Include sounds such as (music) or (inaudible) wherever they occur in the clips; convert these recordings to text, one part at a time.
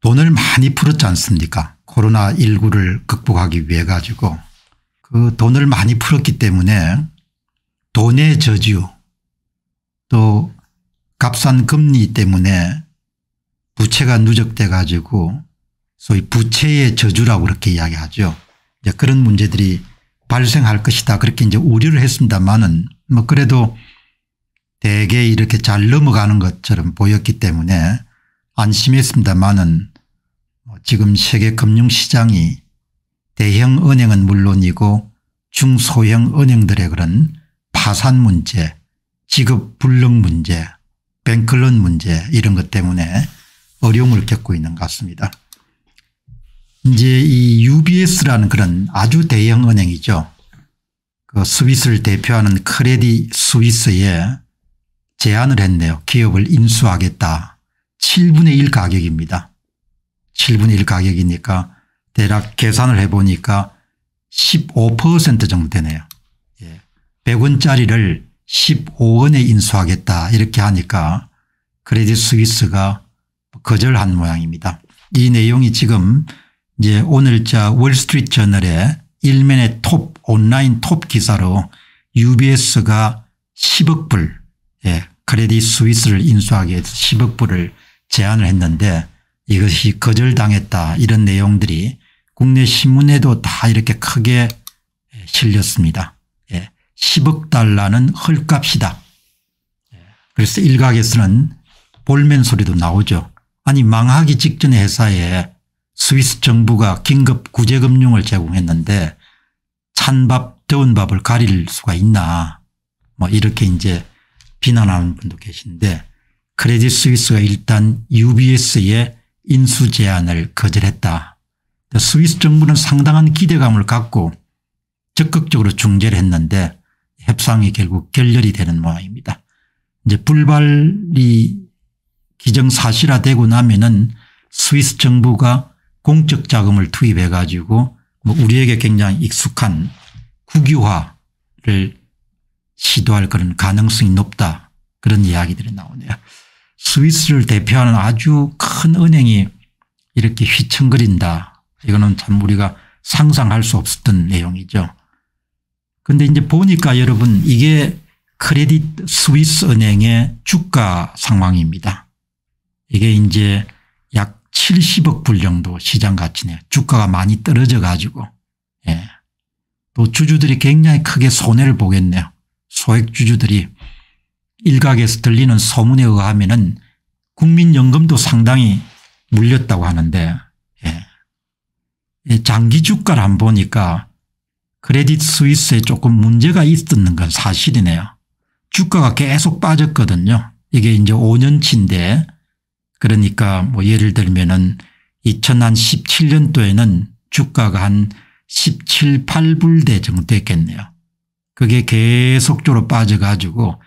돈을 많이 풀었지 않습니까 코로나19를 극복하기 위해 가지고 그 돈을 많이 풀었기 때문에 돈의 저주 또 값싼 금리 때문에 부채가 누적돼 가지고 소위 부채의 저주라고 그렇게 이야기하죠. 이제 그런 문제들이 발생할 것이다 그렇게 이제 우려를 했습니다만은 뭐 그래도 대개 이렇게 잘 넘어가는 것처럼 보였기 때문에 안심했습니다만은 지금 세계 금융시장이 대형 은행은 물론이고 중소형 은행들의 그런 파산 문제, 지급 불능 문제, 뱅클런 문제 이런 것 때문에 어려움을 겪고 있는 것 같습니다. 이제 이 UBS라는 그런 아주 대형 은행이죠. 그 스위스를 대표하는 크레디 스위스에 제안을 했네요. 기업을 인수하겠다. 7분의 1 가격입니다. 7분의 1 가격이니까 대략 계산을 해보니까 15% 정도 되네요. 100원짜리를 예. 15원에 인수하겠다 이렇게 하니까 크레딧 스위스가 거절한 모양입니다. 이 내용이 지금 이제 오늘자 월스트리트 저널의 일면의 톱 온라인 톱 기사로 UBS가 10억 불 예, 크레딧 스위스를 인수하기 위해서 10억 불을 제안을 했는데 이것이 거절당했다 이런 내용들이 국내 신문에도 다 이렇게 크게 실렸습니다. 예. 10억 달러는 헐값이다. 예, 그래서 일각에서는 볼멘 소리도 나오죠. 아니 망하기 직전의 회사에 스위스 정부가 긴급 구제금융을 제공했는데 찬밥 더운 밥을 가릴 수가 있나 뭐 이렇게 이제 비난하는 분도 계신데 크레딧 스위스가 일단 UBS에 인수 제안을 거절했다. 스위스 정부는 상당한 기대감을 갖고 적극적으로 중재를 했는데 협상이 결국 결렬이 되는 모양입니다. 이제 불발이 기정사실화되고 나면은 스위스 정부가 공적 자금을 투입해 가지고 뭐 우리에게 굉장히 익숙한 국유화를 시도할 그런 가능성이 높다 그런 이야기들이 나오네요. 스위스를 대표하는 아주 큰 은행이 이렇게 휘청거린다. 이거는 참 우리가 상상할 수 없었던 내용이죠. 그런데 이제 보니까 여러분 이게 크레딧 스위스 은행의 주가 상황입니다. 이게 이제 약 70억 불 정도 시장 가치네요. 주가가 많이 떨어져 가지고. 예. 또 주주들이 굉장히 크게 손해를 보겠네요. 소액 주주들이 일각에서 들리는 소문에 의하면 은 국민연금도 상당히 물렸다고 하는데 예. 장기 주가를 한 보니까 크레딧 스위스에 조금 문제가 있었는 건 사실이네요. 주가가 계속 빠졌거든요. 이게 이제 5년치인데 그러니까 뭐 예를 들면은 2017년도에는 주가가 한 17, 8불대 정도 됐겠네요. 그게 계속적으로 빠져가지고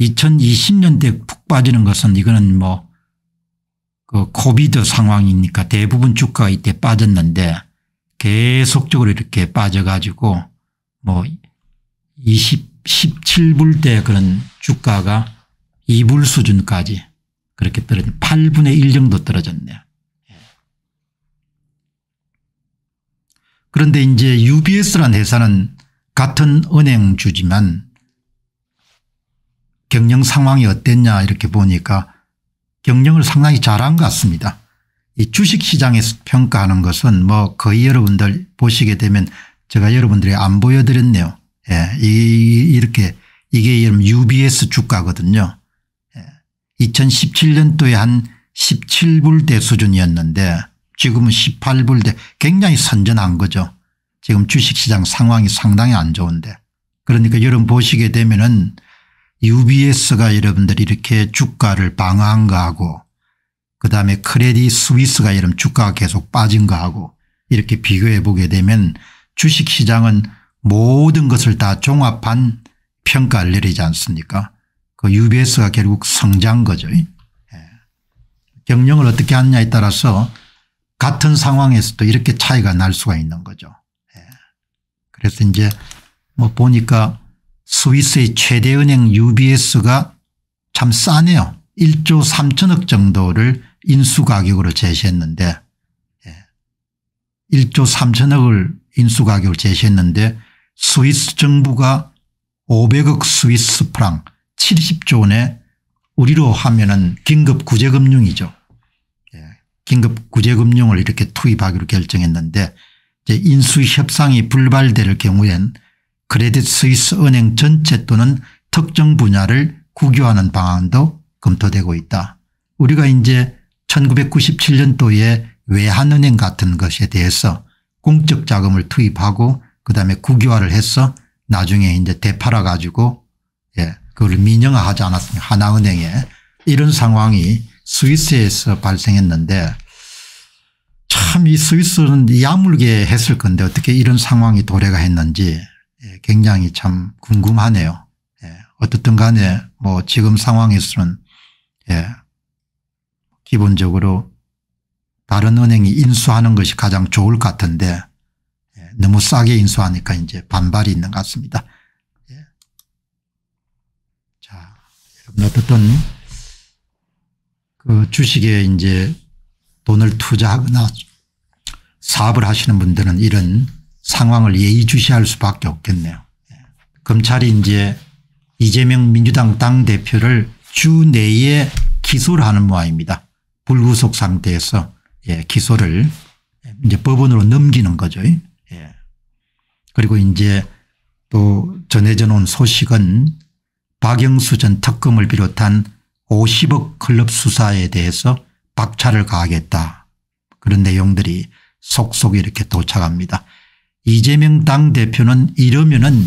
2020년대 푹 빠지는 것은 이거는 뭐그 코비드 상황이니까 대부분 주가가 이때 빠졌는데 계속적으로 이렇게 빠져가지고 뭐 20, 17불대 그런 주가가 2불 수준까지 그렇게 떨어진 8분의 1 정도 떨어졌네요. 예. 그런데 이제 UBS란 회사는 같은 은행주지만 경영 상황이 어땠냐 이렇게 보니까 경영을 상당히 잘한 것 같습니다. 이 주식시장에서 평가하는 것은 뭐 거의 여러분들 보시게 되면 제가 여러분들이 안 보여드렸네요. 예, 이렇게 이게 여러 UBS 주가거든요. 예, 2017년도에 한 17불대 수준이었는데 지금은 18불대 굉장히 선전한 거죠. 지금 주식시장 상황이 상당히 안 좋은데 그러니까 여러분 보시게 되면은 UBS가 여러분들 이렇게 이 주가를 방어한 거하고 그 다음에 크레디 스위스가 여러분 주가가 계속 빠진 거하고 이렇게 비교해 보게 되면 주식시장은 모든 것을 다 종합한 평가를 내리지 않습니까 그 UBS가 결국 성장 거죠. 예. 경영을 어떻게 하느냐에 따라서 같은 상황에서도 이렇게 차이가 날 수가 있는 거죠. 예. 그래서 이제 뭐 보니까 스위스의 최대 은행 UBS가 참 싸네요. 1조 3천억 정도를 인수가격으로 제시했는데 1조 예. 3천억을 인수가격을 제시했는데 스위스 정부가 500억 스위스 프랑 70조 원에 우리로 하면은 긴급구제금융이죠. 예. 긴급구제금융을 이렇게 투입하기로 결정했는데 이제 인수협상이 불발될 경우엔 크레딧 스위스 은행 전체 또는 특정 분야를 국유하는 방안도 검토되고 있다. 우리가 이제 1997년도에 외환은행 같은 것에 대해서 공적 자금을 투입하고 그다음에 국유화를 해서 나중에 이제 되팔아 가지고 예, 그걸 민영화하지 않았습니까 하나은행에 이런 상황이 스위스에서 발생했는데 참 이 스위스는 야물게 했을 건데 어떻게 이런 상황이 도래가 했는지 예, 굉장히 참 궁금하네요. 예, 어떻든 간에 뭐 지금 상황에서는 예, 기본적으로 다른 은행이 인수하는 것이 가장 좋을 것 같은데 너무 싸게 인수하니까 이제 반발이 있는 것 같습니다. 자, 여러분 어떻든 그 주식에 이제 돈을 투자하거나 사업을 하시는 분들은 이런 상황을 예의주시할 수밖에 없겠네요. 예. 검찰이 이제 이재명 민주당 당대표를 주 내에 기소를 하는 모양입니다. 불구속 상태에서 예, 기소를 예, 이제 법원으로 넘기는 거죠. 예. 그리고 이제 또 전해져 온 소식은 박영수 전 특검을 비롯한 50억 클럽 수사에 대해서 박차를 가하겠다. 그런 내용들이 속속 이렇게 도착합니다. 이재명 당대표는 이러면은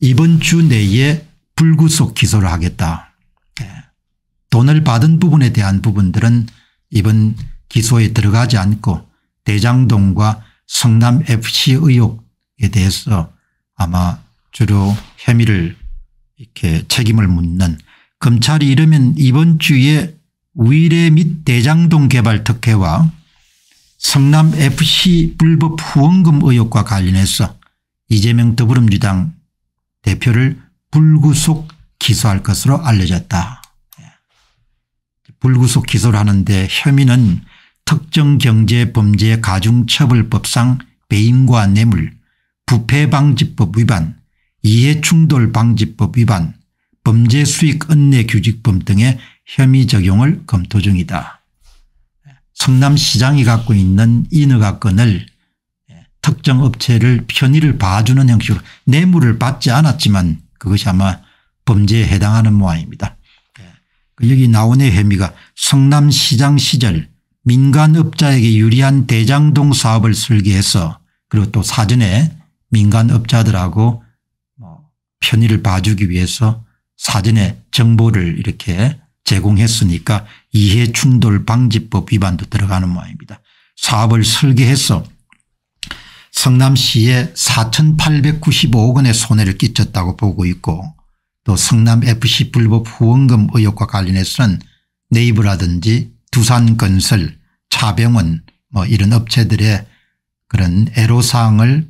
이번 주 내에 불구속 기소를 하겠다. 예. 돈을 받은 부분에 대한 부분들은 이번 기소에 들어가지 않고 대장동과 성남FC 의혹에 대해서 아마 주로 혐의를 이렇게 책임을 묻는 검찰이 이러면 이번 주에 위례 및 대장동 개발 특혜와 성남 FC 불법 후원금 의혹과 관련해서 이재명 더불어민주당 대표를 불구속 기소할 것으로 알려졌다. 불구속 기소를 하는데 혐의는 특정경제범죄가중처벌법상 배임과 뇌물, 부패방지법 위반, 이해충돌방지법 위반, 범죄수익 은내규직범 등의 혐의 적용을 검토 중이다. 성남시장이 갖고 있는 인허가권을 예, 특정 업체를 편의를 봐주는 형식으로 뇌물을 받지 않았지만 그것이 아마 범죄에 해당하는 모양입니다. 예, 그 여기 나온의 혐의가 성남시장 시절 민간업자에게 유리한 대장동 사업을 설계해서 그리고 또 사전에 민간업자들하고 뭐 편의를 봐주기 위해서 사전에 정보를 이렇게 제공했으니까 이해충돌 방지법 위반도 들어가는 모양입니다. 사업을 설계해서 성남시에 4895억 원의 손해를 끼쳤다고 보고 있고 또 성남FC 불법 후원금 의혹과 관련해서는 네이버라든지 두산건설 차병원 뭐 이런 업체들의 그런 애로사항을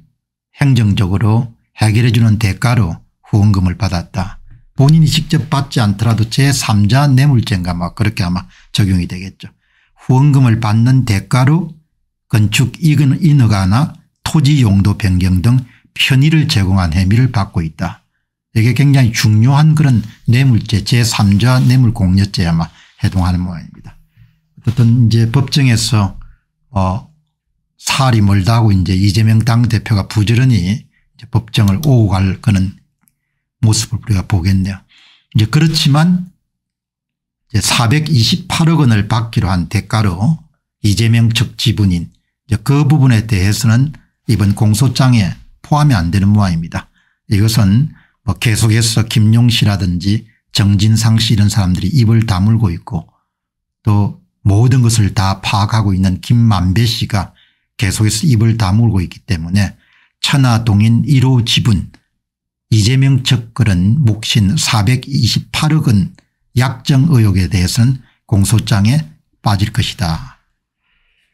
행정적으로 해결해 주는 대가로 후원금을 받았다. 본인이 직접 받지 않더라도 제3자 뇌물죄인가 막 뭐 그렇게 아마 적용이 되겠죠. 후원금을 받는 대가로 건축 인허가나 토지 용도 변경 등 편의를 제공한 혐의를 받고 있다. 이게 굉장히 중요한 그런 뇌물죄 제3자 뇌물공여죄 아마 해당하는 모양입니다. 어떤 이제 법정에서 어 살이 멀다고 이제 이재명 당대표가 부지런히 법정을 오고 갈 그런 모습을 우리가 보겠네요. 이제 그렇지만 이제 428억 원을 받기로 한 대가로 이재명 측 지분인 그 부분에 대해서는 이번 공소장에 포함이 안 되는 모양입니다. 이것은 뭐 계속해서 김용 씨라든지 정진상 씨 이런 사람들이 입을 다물고 있고 또 모든 것을 다 파악하고 있는 김만배 씨가 계속해서 입을 다물고 있기 때문에 천하동인 1호 지분 이재명 측근은 묵신 428억 원 약정 의혹에 대해서는 공소장에 빠질 것이다.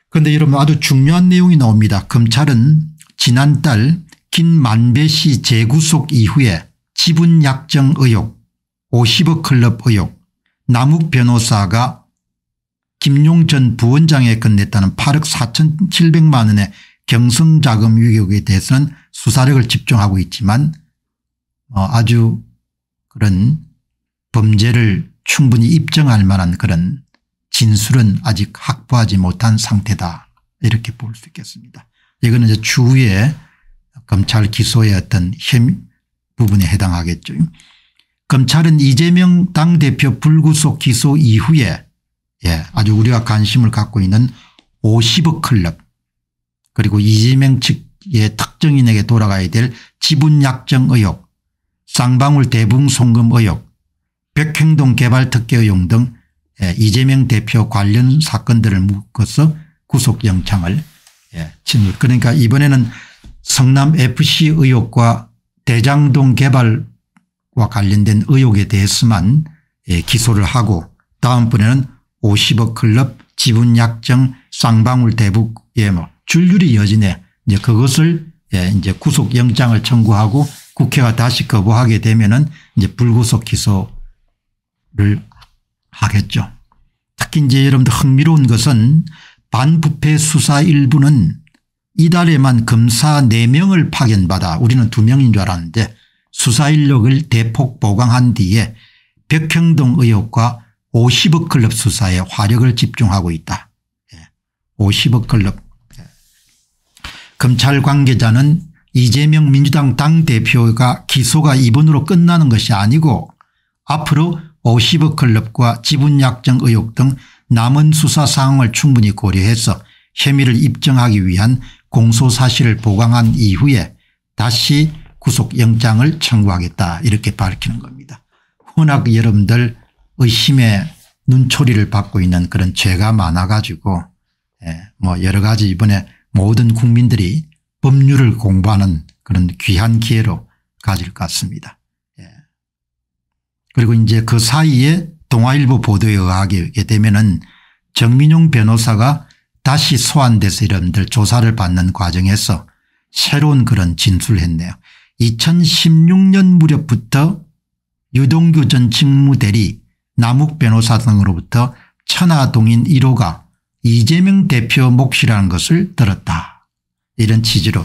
그런데 여러분 아주 중요한 내용이 나옵니다. 검찰은 지난달 김만배 씨 재구속 이후에 지분 약정 의혹 50억 클럽 의혹 남욱 변호사가 김용 전 부원장에 건넸다는 8억 4,700만 원의 경성자금 의혹에 대해서는 수사력을 집중하고 있지만 어, 아주 그런 범죄를 충분히 입증할 만한 그런 진술은 아직 확보하지 못한 상태다 이렇게 볼 수 있겠습니다. 이거는 이제 추후에 검찰 기소의 어떤 혐 부분에 해당하겠죠. 검찰은 이재명 당대표 불구속 기소 이후에 예, 아주 우리가 관심을 갖고 있는 50억 클럽 그리고 이재명 측의 특정인에게 돌아가야 될 지분 약정 의혹 쌍방울 대붕 송금 의혹, 백행동 개발 특혜 의혹 등 예, 이재명 대표 관련 사건들을 묶어서 구속영장을 친일. 예, 그러니까 이번에는 성남 fc 의혹과 대장동 개발과 관련된 의혹에 대해서만 예, 기소를 하고 다음번에는 50억 클럽 지분 약정 쌍방울 대북 예, 뭐 줄줄이 여진에 이제 그것을 이제 구속영장을 청구하고 국회가 다시 거부하게 되면은 이제 불구속 기소를 하겠죠. 특히 이제 여러분들 흥미로운 것은 반부패 수사 일부는 이달에만 검사 4명을 파견받아 우리는 2명인 줄 알았는데 수사 인력을 대폭 보강한 뒤에 백형동 의혹과 50억 클럽 수사에 화력을 집중하고 있다. 50억 예. 클럽. 예. 검찰 관계자는 이재명 민주당 당대표가 기소가 이번으로 끝나는 것이 아니고 앞으로 50억 클럽과 지분약정 의혹 등 남은 수사 사항을 충분히 고려해서 혐의를 입증하기 위한 공소사실을 보강한 이후에 다시 구속영장을 청구하겠다 이렇게 밝히는 겁니다. 워낙 여러분들 의심의 눈초리를 받고 있는 그런 죄가 많아가지고 예, 뭐 여러 가지 이번에 모든 국민들이 법률을 공부하는 그런 귀한 기회로 가질 것 같습니다. 예. 그리고 이제 그 사이에 동아일보 보도에 의하게 되면은 정민용 변호사가 다시 소환돼서 여러들 조사를 받는 과정에서 새로운 그런 진술을 했네요. 2016년 무렵부터 유동규 전 직무대리 남욱 변호사 등으로부터 천하동인 1호가 이재명 대표 몫이라는 것을 들었다. 이런 취지로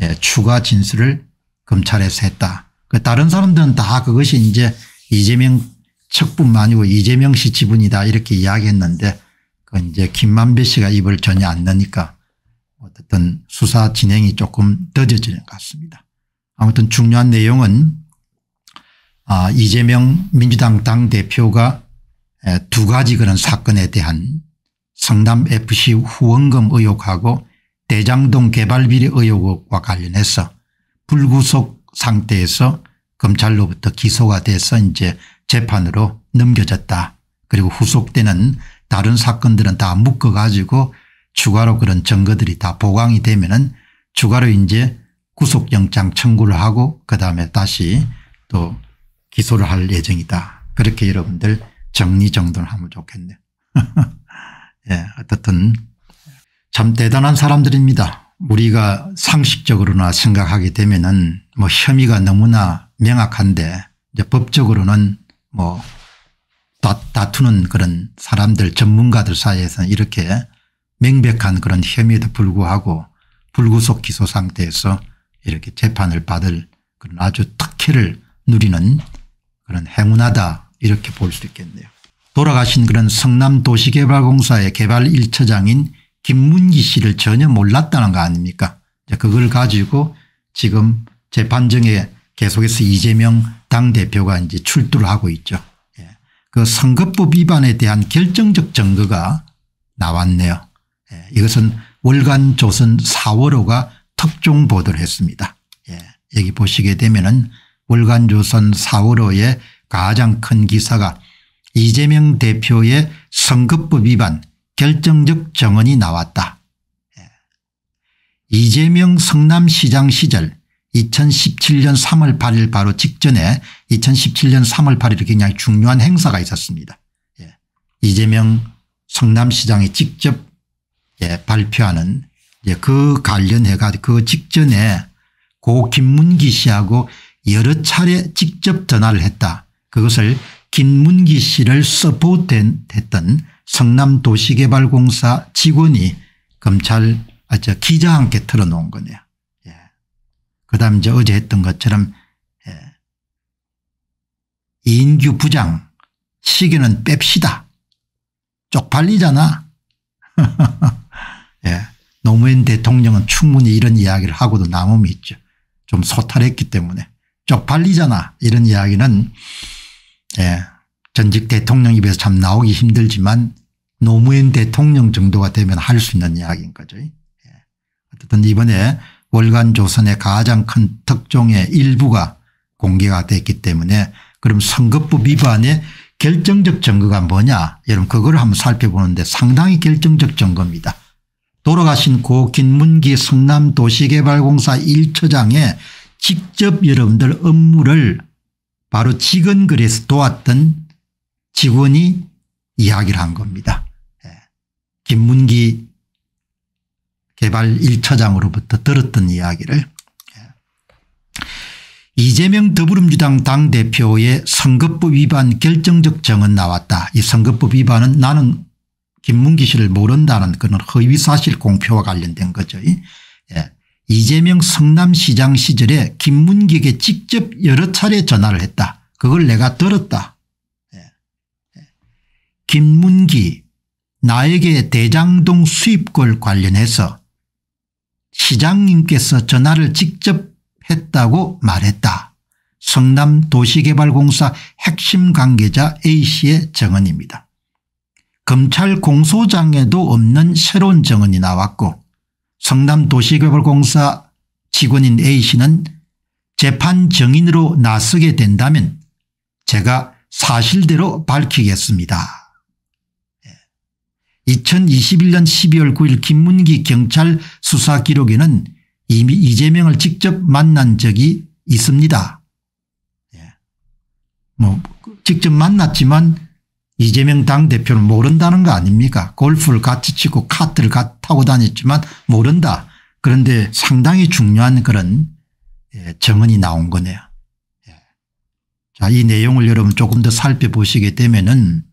예, 추가 진술을 검찰에서 했다. 그 다른 사람들은 다 그것이 이제 이재명 측뿐만 아니고 이재명 씨 지분이다 이렇게 이야기했는데 그 이제 김만배 씨가 입을 전혀 안넣니까 어쨌든 수사 진행이 조금 늦어지는 것 같습니다. 아무튼 중요한 내용은 아, 이재명 민주당 당대표가 예, 두 가지 그런 사건에 대한 성남FC 후원금 의혹하고 대장동 개발비리 의혹과 관련해서 불구속 상태에서 검찰로부터 기소가 돼서 이제 재판으로 넘겨졌다. 그리고 후속되는 다른 사건들은 다 묶어가지고 추가로 그런 증거들이 다 보강이 되면 은 추가로 이제 구속영장 청구를 하고 그다음에 다시 또 기소를 할 예정이다. 그렇게 여러분들 정리정돈하면 좋겠네요. (laughs) 예, 어떻든 참 대단한 사람들입니다. 우리가 상식적으로나 생각하게 되면은 뭐 혐의가 너무나 명확한데 이제 법적으로는 뭐 다, 투는 그런 사람들 전문가들 사이에서는 이렇게 명백한 그런 혐의에도 불구하고 불구속 기소 상태에서 이렇게 재판을 받을 그런 아주 특혜를 누리는 그런 행운하다 이렇게 볼 수 있겠네요. 돌아가신 그런 성남도시개발공사의 개발 1처장인 김문기 씨를 전혀 몰랐다는 거 아닙니까 그걸 가지고 지금 재판정에 계속해서 이재명 당대표가 이제 출두를 하고 있죠. 예. 그 선거법 위반에 대한 결정적 증거가 나왔네요. 예. 이것은 월간 조선 4월호가 특종 보도를 했습니다. 예. 여기 보시게 되면은 월간 조선 4월호의 가장 큰 기사가 이재명 대표의 선거법 위반 결정적 정언이 나왔다. 예. 이재명 성남시장 시절 2017년 3월 8일 바로 직전에 2017년 3월 8일에 굉장히 중요한 행사가 있었습니다. 예. 이재명 성남시장이 직접 예, 발표하는 그 관련해가 그 직전에 고 김문기 씨하고 여러 차례 직접 전화를 했다. 그것을 김문기 씨를 서포트했던 성남도시개발공사 직원이 검찰 아, 저 기자 한테 털어놓은 거네요. 예. 그 다음 이제 어제 했던 것처럼 예. 이인규 부장 시계는 뺍시다. 쪽팔리잖아. (laughs) 예. 노무현 대통령은 충분히 이런 이야기를 하고도 남음이 있죠. 좀 소탈했기 때문에 쪽팔리잖아 이런 이야기는 예. 전직 대통령 입에서 참 나오기 힘들지만 노무현 대통령 정도가 되면 할 수 있는 이야기인 거죠. 예. 어쨌든 이번에 월간 조선의 가장 큰 특종의 일부가 공개가 됐기 때문에 그럼 선거법 위반의 결정적 증거가 뭐냐 여러분 그걸 한번 살펴보는데 상당히 결정적 증거입니다. 돌아가신 고 김문기 성남도시개발공사 1처장에 직접 여러분들 업무를 바로 직원글에서 도왔던 직원이 이야기를 한 겁니다. 김문기 개발 1차장으로부터 들었던 이야기를 예. 이재명 더불어민주당 당대표의 선거법 위반 결정적 정은 나왔다. 이 선거법 위반은 나는 김문기 씨를 모른다는 그런 허위사실 공표와 관련된 거죠. 예. 이재명 성남시장 시절에 김문기에게 직접 여러 차례 전화를 했다. 그걸 내가 들었다. 예. 예. 김문기 나에게 대장동 수입골 관련해서 시장님께서 전화를 직접 했다고 말했다. 성남도시개발공사 핵심 관계자 A씨의 증언입니다. 검찰 공소장에도 없는 새로운 증언이 나왔고 성남도시개발공사 직원인 A씨는 재판 증인으로 나서게 된다면 제가 사실대로 밝히겠습니다. 2021년 12월 9일 김문기 경찰 수사 기록에는 이미 이재명을 직접 만난 적이 있습니다. 예. 뭐 직접 만났지만 이재명 당대표는 모른다는 거 아닙니까 골프를 같이 치고 카트를 타고 다녔지만 모른다. 그런데 상당히 중요한 그런 예, 정언이 나온 거네요. 예. 자, 이 내용을 여러분 조금 더 살펴보시게 되면은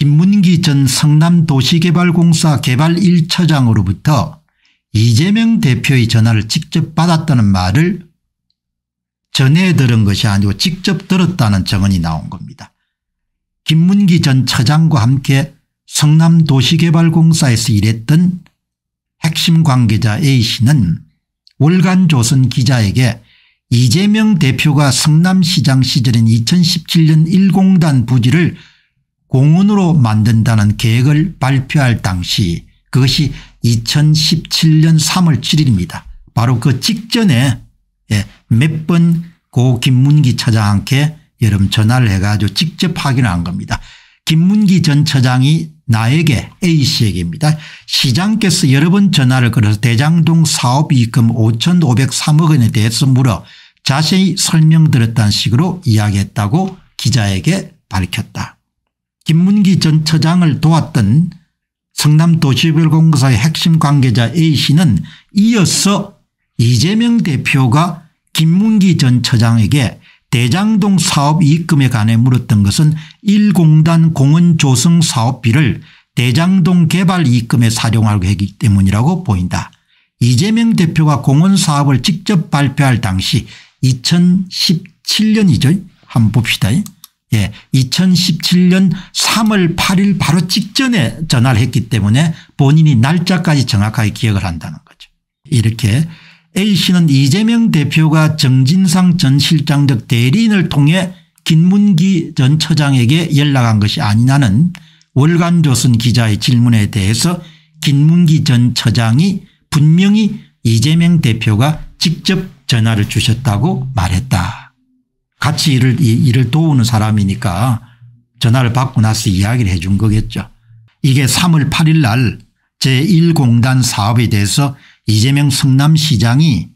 김문기 전 성남도시개발공사 개발 1차장으로부터 이재명 대표의 전화를 직접 받았다는 말을 전해 들은 것이 아니고 직접 들었다는 증언이 나온 겁니다. 김문기 전 차장과 함께 성남도시개발공사에서 일했던 핵심 관계자 A씨는 월간 조선 기자에게 이재명 대표가 성남시장 시절인 2017년 1공단 부지를 공원으로 만든다는 계획을 발표할 당시 그것이 2017년 3월 7일입니다. 바로 그 직전에 예, 몇번 고 김문기 차장한테 여름 전화를 해가지고 직접 확인한 겁니다. 김문기 전 차장이 나에게 A씨에게입니다. 시장께서 여러 번 전화를 걸어서 대장동 사업이익금 5,503억 원에 대해서 물어 자세히 설명드렸다는 식으로 이야기했다고 기자에게 밝혔다. 김문기 전 처장을 도왔던 성남도시별공사의 핵심 관계자 A씨는 이어서 이재명 대표가 김문기 전 처장에게 대장동 사업 이익금에 관해 물었던 것은 1공단 공원 조성 사업비를 대장동 개발 이익금에 사용하고 했기 때문이라고 보인다. 이재명 대표가 공원 사업을 직접 발표할 당시 2017년이죠. 한번 봅시다. 예, 2017년 3월 8일 바로 직전에 전화를 했기 때문에 본인이 날짜까지 정확하게 기억을 한다는 거죠. 이렇게 A씨는 이재명 대표가 정진상 전 실장적 대리인을 통해 김문기 전 처장에게 연락한 것이 아니냐는 월간조선 기자의 질문에 대해서 김문기 전 처장이 분명히 이재명 대표가 직접 전화를 주셨다고 말했다. 같이 일을, 일을 도우는 사람이니까 전화를 받고 나서 이야기를 해 준 거겠죠. 이게 3월 8일 날 제1공단 사업에 대해서 이재명 성남시장이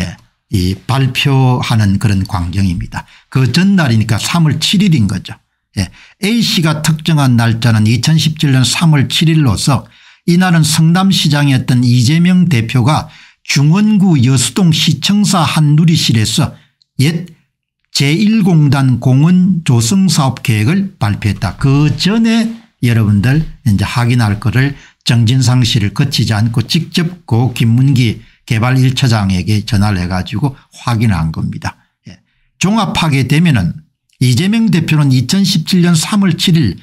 예, 이 발표하는 그런 광경입니다. 그 전날이니까 3월 7일인 거죠. 예, A씨가 특정한 날짜는 2017년 3월 7일로서 이날은 성남시장이었던 이재명 대표가 중원구 여수동 시청사 한 누리실에서 옛 제1공단 공원 조성사업 계획을 발표했다. 그 전에 여러분들 이제 확인할 거를 정진상 씨를 거치지 않고 직접 고 그 김문기 개발 1차장에게 전화를 해가지고 확인한 겁니다. 예. 종합하게 되면은 이재명 대표는 2017년 3월 7일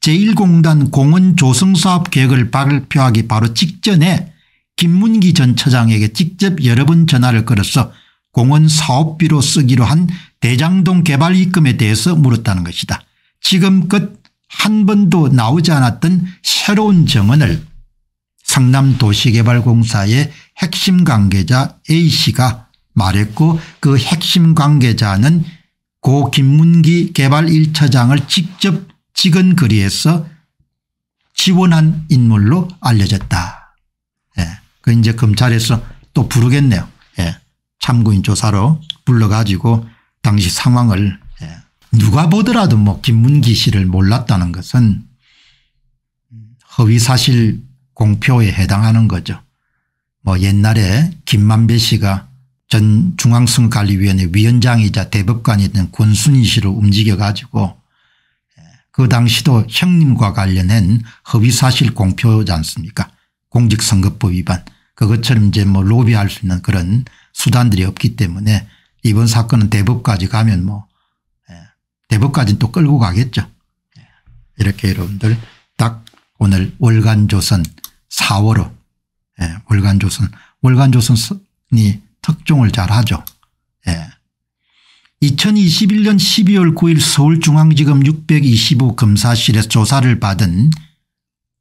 제1공단 공원 조성사업 계획을 발표하기 바로 직전에 김문기 전 처장에게 직접 여러 번 전화를 걸어서 공원 사업비로 쓰기로 한 대장동 개발 입금에 대해서 물었다는 것이다. 지금껏 한 번도 나오지 않았던 새로운 정언을 상남도시개발공사의 핵심 관계자 A씨가 말했고 그 핵심 관계자는 고 김문기 개발 1차장을 직접 찍은 글리에서 지원한 인물로 알려졌다. 예. 그 이제 검찰에서 또 부르겠네요. 참고인 조사로 불러가지고 당시 상황을 예, 누가 보더라도 뭐 김문기 씨를 몰랐다는 것은 허위사실 공표에 해당하는 거죠. 뭐 옛날에 김만배 씨가 전 중앙선관리위원회 위원장이자 대법관이던 권순희 씨를 움직여 가지고 예, 그 당시도 형님과 관련된 허위사실 공표지 않습니까 공직선거법 위반 그것처럼 이제 뭐 로비할 수 있는 그런 수단들이 없기 때문에 이번 사건은 대법까지 가면 뭐 예, 대법까지는 또 끌고 가겠죠. 예, 이렇게 여러분들 딱 오늘 월간조선 4월호 예, 월간조선 월간조선이 특종을 잘하죠. 2021년 12월 9일 서울중앙지검 625 검사실에서 조사를 받은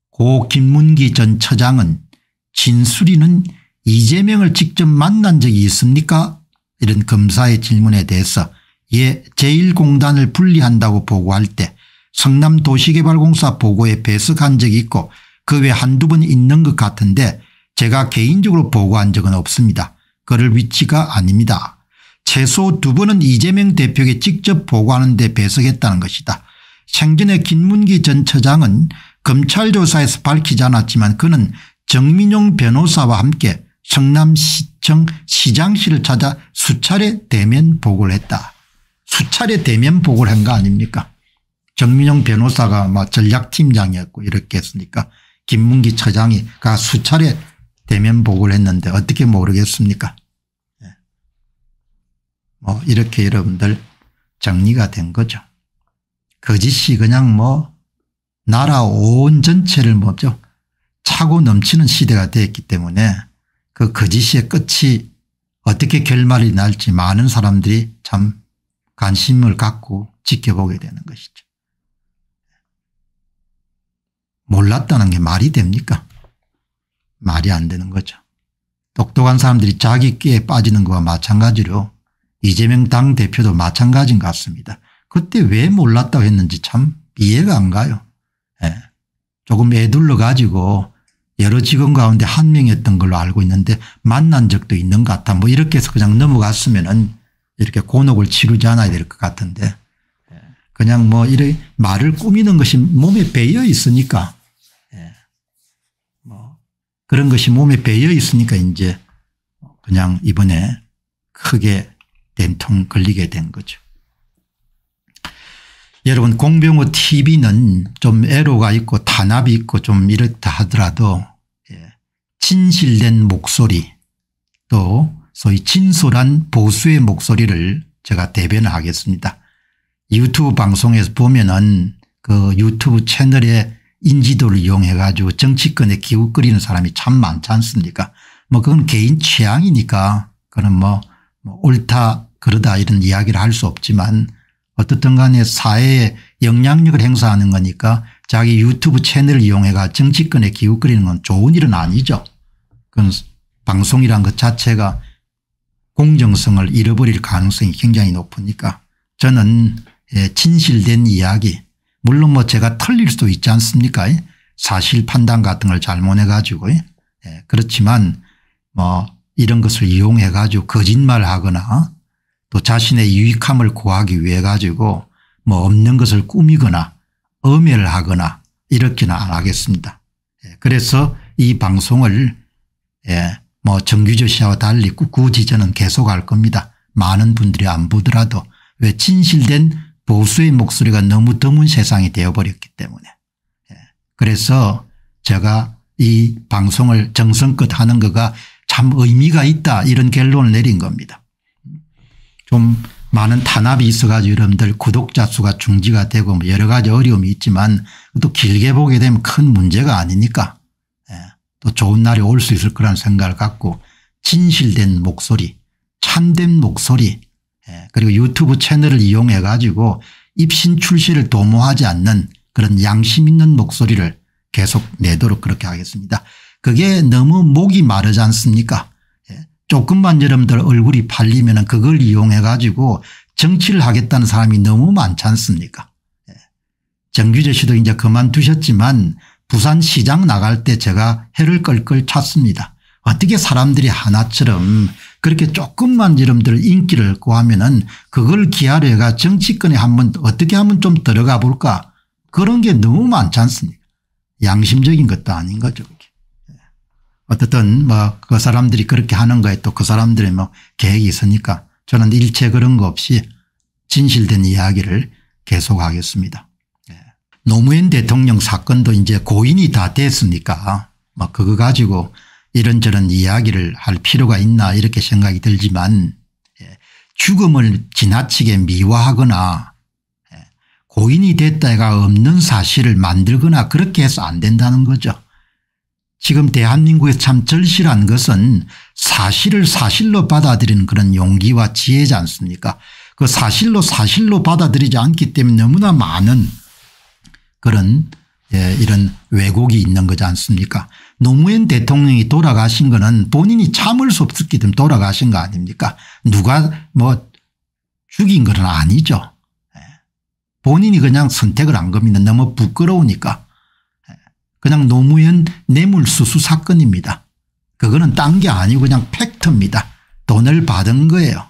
고 김문기 전 처장은 진술인은 이재명을 직접 만난 적이 있습니까 이런 검사의 질문에 대해서 예 제1공단을 분리한다고 보고할 때 성남도시개발공사 보고에 배석한 적이 있고 그 외 한두 번 있는 것 같은데 제가 개인적으로 보고한 적은 없습니다. 그럴 위치가 아닙니다. 최소 두 번은 이재명 대표에게 직접 보고하는 데 배석했다는 것이다. 생전에 김문기 전 처장은 검찰 조사에서 밝히지 않았지만 그는 정민용 변호사와 함께 성남시청 시장실을 찾아 수차례 대면 보고를 했다. 수차례 대면 보고를 한 거 아닙니까 정민영 변호사가 막 뭐 전략팀장이었고 이렇게 했으니까 김문기 처장이 수차례 대면 보고를 했는데 어떻게 모르겠습니까 예. 뭐 이렇게 여러분들 정리가 된 거죠. 거짓이 그냥 뭐 나라 온 전체를 뭐죠 차고 넘치는 시대가 되었기 때문에 그 거짓의 끝이 어떻게 결말이 날지 많은 사람들이 참 관심을 갖고 지켜보게 되는 것이죠. 몰랐다는 게 말이 됩니까? 말이 안 되는 거죠. 똑똑한 사람들이 자기 끼에 빠지는 것과 마찬가지로 이재명 당대표도 마찬가지인 것 같습니다. 그때 왜 몰랐다고 했는지 참 이해가 안 가요. 예. 조금 애둘러 가지고 여러 직원 가운데 한 명이었던 걸로 알고 있는데 만난 적도 있는 것 같아. 뭐 이렇게 해서 그냥 넘어갔으면은 이렇게 곤혹을 치르지 않아야 될 것 같은데 그냥 뭐 이래 말을 꾸미는 것이 몸에 배어 있으니까 예. 뭐 그런 것이 몸에 배어 있으니까 이제 그냥 이번에 크게 된통 걸리게 된 거죠. 여러분 공병호 tv는 좀 애로가 있고 단합이 있고 좀 이렇다 하더라도 진실된 목소리 또 소위 진솔한 보수의 목소리를 제가 대변하겠습니다. 유튜브 방송에서 보면은 그 유튜브 채널의 인지도를 이용해 가지고 정치권에 기웃거리는 사람이 참 많지 않습니까 뭐 그건 개인 취향이니까 그는 뭐, 뭐 옳다 그러다 이런 이야기를 할 수 없지만 어떻든 간에 사회에 영향력을 행사하는 거니까 자기 유튜브 채널을 이용해가 정치권에 기웃거리는 건 좋은 일은 아니죠. 그 방송이란 것 자체가 공정성을 잃어버릴 가능성이 굉장히 높으니까 저는 예, 진실된 이야기 물론 뭐 제가 틀릴 수도 있지 않습니까 예? 사실 판단 같은 걸 잘못해 가지고 예. 그렇지만 뭐 이런 것을 이용해 가지고 거짓말 하거나 또 자신의 유익함을 구하기 위해 가지고 뭐 없는 것을 꾸미거나 엄해를 하거나 이렇게는 안 하겠습니다. 그래서 이 방송을 예. 뭐 정규조 씨와 달리 꾸꾸지저는 계속할 겁니다. 많은 분들이 안 보더라도 왜 진실된 보수의 목소리가 너무 드문 세상이 되어버렸기 때문에 예. 그래서 제가 이 방송을 정성껏 하는 거가 참 의미가 있다 이런 결론을 내린 겁니다. 좀 많은 탄압이 있어가지고 여러분들 구독자 수가 중지가 되고 뭐 여러 가지 어려움이 있지만 또 길게 보게 되면 큰 문제가 아니니까 또 좋은 날이 올 수 있을 거라는 생각을 갖고 진실된 목소리 참된 목소리 예, 그리고 유튜브 채널을 이용해 가지고 입신 출시를 도모하지 않는 그런 양심 있는 목소리를 계속 내도록 그렇게 하겠습니다. 그게 너무 목이 마르지 않습니까 예, 조금만 여러분들 얼굴이 팔리면 그걸 이용해 가지고 정치를 하겠다는 사람이 너무 많지 않습니까 예, 정규재 씨도 이제 그만두셨지만 부산시장 나갈 때 제가 해를 끌끌 찼습니다. 어떻게 사람들이 하나처럼 그렇게 조금만 이름들 인기를 구하면 은 그걸 기하려 가 정치권에 한번 어떻게 하면 좀 들어가 볼까 그런 게 너무 많지 않습니까 양심적인 것도 아닌 거죠. 예. 어쨌든 뭐 그 사람들이 그렇게 하는 거에 또 그 사람들의 뭐 계획이 있으니까 저는 일체 그런 거 없이 진실된 이야기를 계속하겠습니다. 노무현 대통령 사건도 이제 고인이 다 됐으니까 막 그거 가지고 이런저런 이야기를 할 필요가 있나 이렇게 생각이 들지만 예, 죽음을 지나치게 미화하거나 예, 고인이 됐다가 없는 사실을 만들거나 그렇게 해서 안 된다는 거죠. 지금 대한민국에 참 절실한 것은 사실을 사실로 받아들이는 그런 용기와 지혜지 않습니까 그 사실로 사실로 받아들이지 않기 때문에 너무나 많은 그런 예, 이런 왜곡이 있는 거지 않습니까 노무현 대통령이 돌아가신 거는 본인이 참을 수 없기 때문에 돌아가신 거 아닙니까 누가 뭐 죽인 건 아니죠 예. 본인이 그냥 선택을 한 겁니다 너무 부끄러우니까 예. 그냥 노무현 뇌물수수 사건입니다 그거는 딴 게 아니고 그냥 팩트입니다 돈을 받은 거예요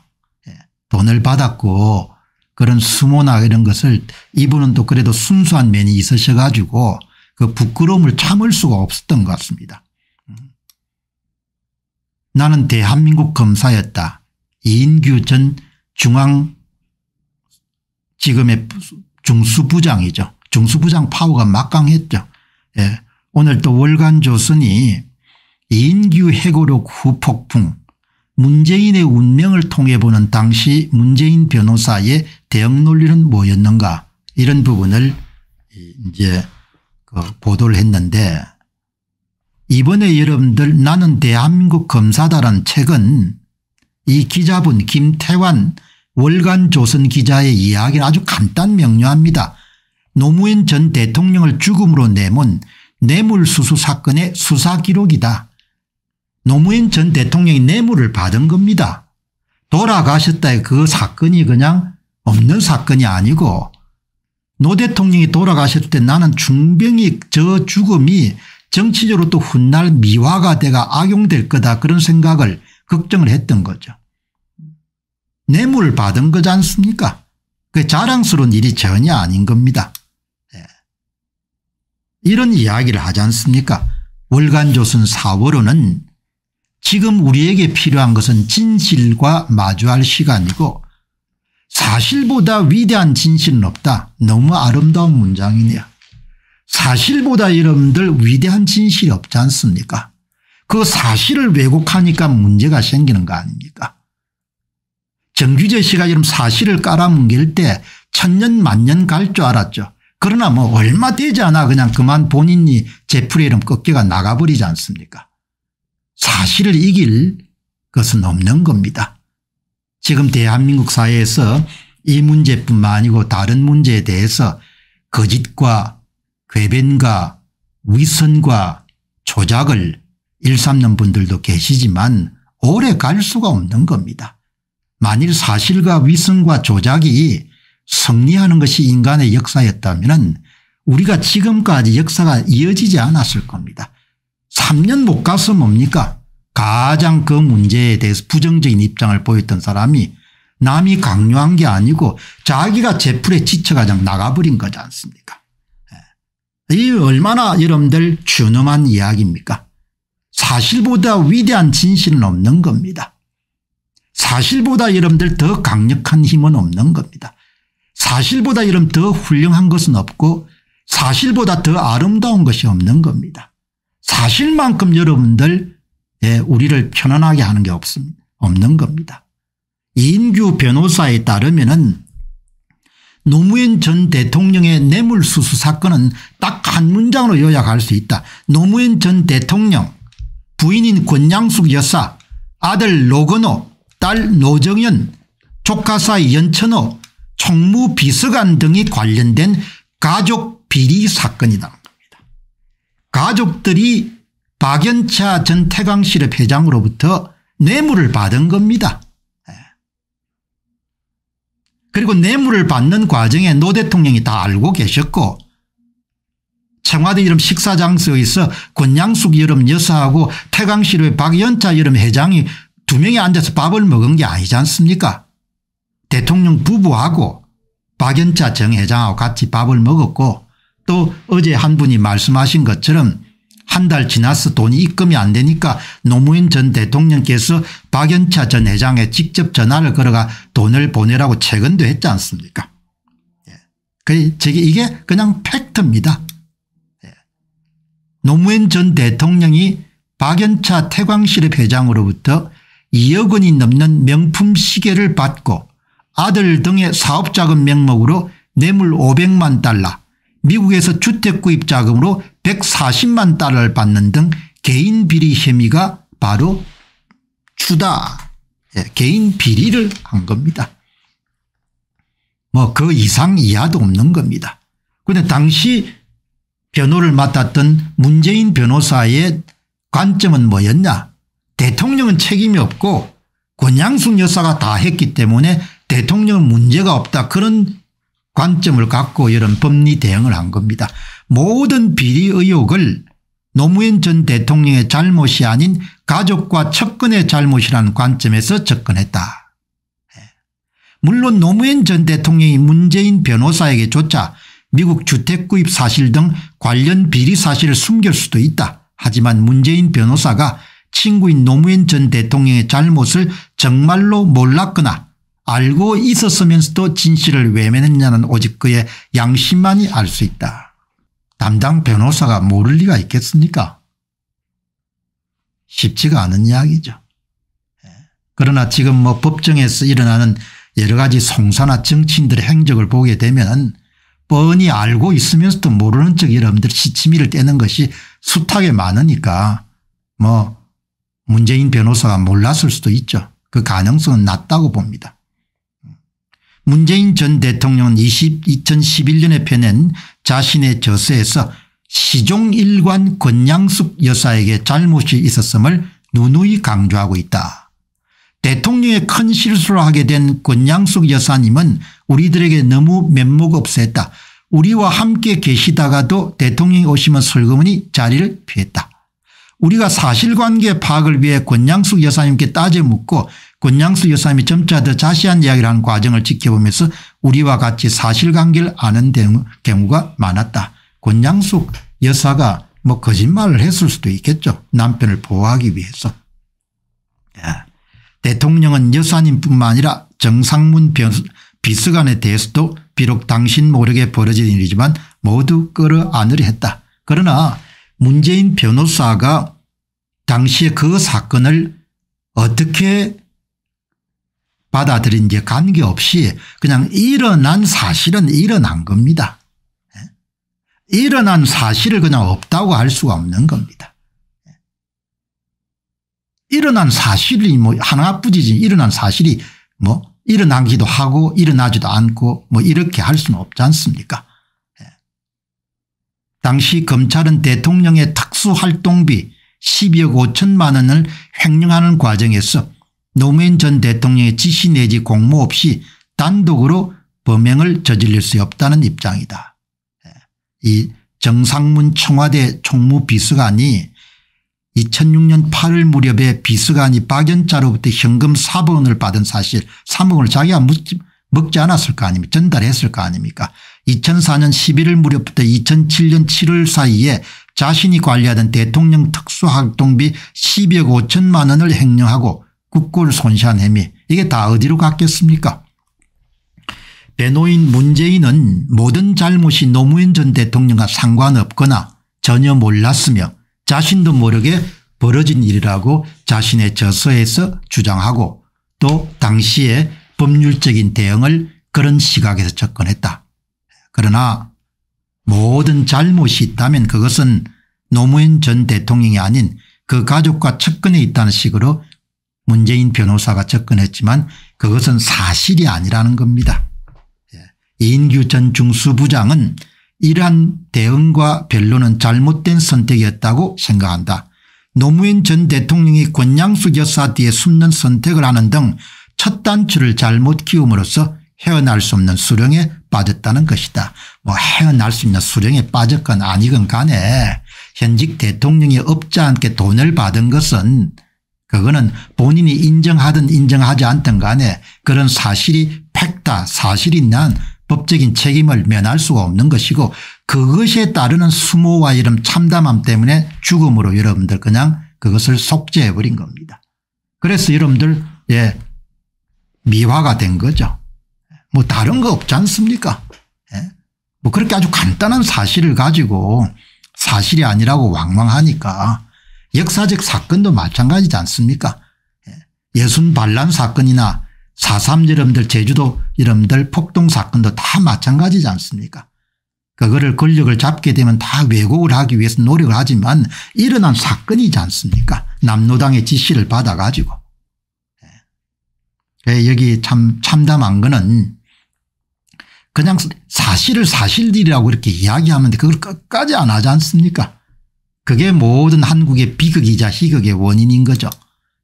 예. 돈을 받았고 그런 수모나 이런 것을 이분은 또 그래도 순수한 면이 있으셔 가지고 그 부끄러움을 참을 수가 없었던 것 같습니다. 음. 나는 대한민국 검사였다. 이인규 전 중앙 지금의 중수부장이죠. 중수부장 파워가 막강했죠. 예. 오늘 또 월간 조선이 인규 해고록 후폭풍 문재인의 운명을 통해 보는 당시 문재인 변호사의 대응 논리는 뭐였는가 이런 부분을 이제 그 보도를 했는데 이번에 여러분들 나는 대한민국 검사다란 책은 이 기자분 김태환 월간 조선 기자의 이야기를 아주 간단 명료합니다. 노무현 전 대통령을 죽음으로 내문 뇌물수수 사건의 수사기록이다. 노무현 전 대통령이 뇌물을 받은 겁니다. 돌아가셨다의 그 사건이 그냥 없는 사건이 아니고 노 대통령이 돌아가실 때 나는 중병이 저 죽음이 정치적으로 또 훗날 미화가 돼가 악용될 거다 그런 생각을 걱정을 했던 거죠. 뇌물 받은 거지 않습니까? 그 자랑스러운 일이 전혀 아닌 겁니다. 예. 이런 이야기를 하지 않습니까? 월간조선 4월호는 지금 우리에게 필요한 것은 진실과 마주할 시간이고 사실보다 위대한 진실은 없다. 너무 아름다운 문장이네요. 사실보다 여러분들 위대한 진실이 없지 않습니까? 그 사실을 왜곡하니까 문제가 생기는 거 아닙니까? 정규재 씨가 이런 사실을 깔아뭉길때 천년 만년 갈 줄 알았죠. 그러나 뭐 얼마 되지 않아 그냥 그만 본인이 제풀의 이름 꺾개가 나가버리지 않습니까? 사실을 이길 것은 없는 겁니다. 지금 대한민국 사회에서 이 문제뿐만 아니고 다른 문제에 대해서 거짓과 괴변과 위선과 조작을 일삼는 분들도 계시지만 오래 갈 수가 없는 겁니다. 만일 사실과 위선과 조작이 승리하는 것이 인간의 역사였다면 우리가 지금까지 역사가 이어지지 않았을 겁니다. 3년 못 가서 뭡니까 가장 그 문제에 대해서 부정적인 입장을 보였던 사람이 남이 강요한 게 아니고 자기가 제풀에 지쳐 가장 나가버린 거지 않습니까 예. 이 얼마나 여러분들 준엄한 이야기입니까 사실보다 위대한 진실은 없는 겁니다. 사실보다 여러분들 더 강력한 힘은 없는 겁니다. 사실보다 여러분 더 훌륭한 것은 없고 사실보다 더 아름다운 것이 없는 겁니다. 사실만큼 여러분들 예, 우리를 편안하게 하는 게 없습니다. 없는 겁니다. 인규 변호사에 따르면은 노무현 전 대통령의 뇌물수수 사건은 딱 한 문장으로 요약할 수 있다. 노무현 전 대통령 부인인 권양숙 여사 아들 노건호 딸 노정현 조카사 연천호 총무비서관 등이 관련된 가족 비리 사건이다. 가족들이 박연차 전 태광실의 회장으로부터 뇌물을 받은 겁니다. 예. 그리고 뇌물을 받는 과정에 노 대통령이 다 알고 계셨고 청와대 이름 식사장소에서 권양숙 여름 여사하고 태광실의 박연차 여름 회장이 두 명이 앉아서 밥을 먹은 게 아니지 않습니까 대통령 부부하고 박연차 정 회장하고 같이 밥을 먹었고 또 어제 한 분이 말씀하신 것처럼 한 달 지나서 돈이 입금이 안 되니까 노무현 전 대통령께서 박연차 전 회장에 직접 전화를 걸어가 돈을 보내라고 최근도 했지 않습니까 예. 그게 이게 그냥 팩트입니다. 예. 노무현 전 대통령이 박연차 태광실의 회장으로부터 2억 원이 넘는 명품 시계를 받고 아들 등의 사업자금 명목으로 뇌물 500만 달러 미국에서 주택구입 자금으로 140만 달러를 받는 등 개인 비리 혐의가 바로 추다 예, 개인 비리를 한 겁니다. 뭐 그 이상 이하도 없는 겁니다. 그런데 당시 변호를 맡았던 문재인 변호사의 관점은 뭐였냐 대통령은 책임이 없고 권양숙 여사가 다 했기 때문에 대통령은 문제가 없다 그런 관점을 갖고 이런 법리 대응을 한 겁니다. 모든 비리 의혹을 노무현 전 대통령의 잘못이 아닌 가족과 측근의 잘못이라는 관점에서 접근했다. 예. 물론 노무현 전 대통령이 문재인 변호사에게조차 미국 주택구입 사실 등 관련 비리 사실을 숨길 수도 있다. 하지만 문재인 변호사가 친구인 노무현 전 대통령의 잘못을 정말로 몰랐거나 알고 있었으면서도 진실을 외면했냐는 오직 그의 양심만이 알 수 있다. 담당 변호사가 모를 리가 있겠습니까? 쉽지가 않은 이야기죠. 예. 그러나 지금 뭐 법정에서 일어나는 여러 가지 송사나 정치인들의 행적을 보게 되면 뻔히 알고 있으면서도 모르는 척 여러분들 시치미를 떼는 것이 숱하게 많으니까 뭐 문재인 변호사가 몰랐을 수도 있죠. 그 가능성은 낮다고 봅니다. 문재인 전 대통령은 20, 2011년에 펴낸 자신의 저서에서 시종일관 권양숙 여사에게 잘못이 있었음을 누누이 강조하고 있다. 대통령의 큰 실수를 하게 된 권양숙 여사님은 우리들에게 너무 면목 없앴다 우리와 함께 계시다가도 대통령이 오시면 설거머니 자리를 피했다. 우리가 사실관계 파악을 위해 권양숙 여사님께 따져 묻고 권양수 여사님이 점차 더 자세한 이야기를 하는 과정을 지켜보면서 우리와 같이 사실관계를 아는 경우가 많았다. 권양수 여사가 뭐 거짓말을 했을 수도 있겠죠. 남편을 보호하기 위해서. 야. 예. 대통령은 여사님뿐만 아니라 정상문 비서관에 대해서도 비록 당신 모르게 벌어진 일이지만 모두 끌어안으려 했다. 그러나 문재인 변호사가 당시에 그 사건을 어떻게 받아들인 게 관계없이 그냥 일어난 사실은 일어난 겁니다. 예? 일어난 사실을 그냥 없다고 할 수가 없는 겁니다. 예? 일어난 사실이 뭐 하나뿐이지 일어난 사실이 뭐 일어나기도 하고 일어나지도 않고 뭐 이렇게 할 수는 없지 않습니까? 예? 당시 검찰은 대통령의 특수활동비 12억 5천만 원을 횡령하는 과정에서 노무현 전 대통령의 지시 내지 공모 없이 단독으로 범행을 저질릴 수 없다는 입장이다. 예. 이 정상문 청와대 총무비서관이 2006년 8월 무렵에 비서관이 박 연자로부터 현금 4번을 받은 사실 3억을 자기가 묻지, 먹지 않았을 거 아닙니까 전달했을 거 아닙니까 2004년 11월 무렵부터 2007년 7월 사이에 자신이 관리하던 대통령 특수활동비 12억 5천만 원을 횡령하고 국고 손실한 혐의 이게 다 어디로 갔겠습니까 배노인 문재인은 모든 잘못이 노무현 전 대통령과 상관없거나 전혀 몰랐으며 자신도 모르게 벌어진 일이라고 자신의 저서에서 주장하고 또 당시에 법률적인 대응을 그런 시각에서 접근했다. 그러나 모든 잘못이 있다면 그것은 노무현 전 대통령이 아닌 그 가족과 측근에 있다는 식으로 문재인 변호사가 접근했지만 그것은 사실이 아니라는 겁니다. 예. 이인규 전 중수부장은 이러한 대응과 변론은 잘못된 선택이었다고 생각한다. 노무현 전 대통령이 권양수 여사 뒤에 숨는 선택을 하는 등 첫 단추를 잘못 키움으로써 헤어날 수 없는 수령에 빠졌다는 것이다. 뭐 헤어날 수 있는 수령에 빠졌건 아니건 간에 현직 대통령이 없지 않게 돈을 받은 것은 그거는 본인이 인정하든 인정하지 않든 간에 그런 사실이 팩다 사실이 난 법적인 책임을 면할 수가 없는 것이고 그것에 따르는 수모와 이름 참담함 때문에 죽음으로 여러분들 그냥 그것을 속죄해 버린 겁니다. 그래서 여러분들 예 미화가 된 거죠. 뭐 다른 거 없지 않습니까 예? 뭐 그렇게 아주 간단한 사실을 가지고 사실이 아니라고 왕왕하니까 역사적 사건도 마찬가지지 않습니까 예. 예순 반란 사건이나 4.3 여러분들 제주도 여러분들 폭동 사건도 다 마찬가지지 않습니까 그거를 권력을 잡게 되면 다 왜곡을 하기 위해서 노력을 하지만 일어난 사건이지 않습니까 남노당의 지시를 받아가지고 예. 예, 여기 참 참담한 거는 그냥 사실을 사실들이라고 이렇게 이야기하면 그걸 끝까지 안 하지 않습니까 그게 모든 한국의 비극이자 희극의 원인인 거죠.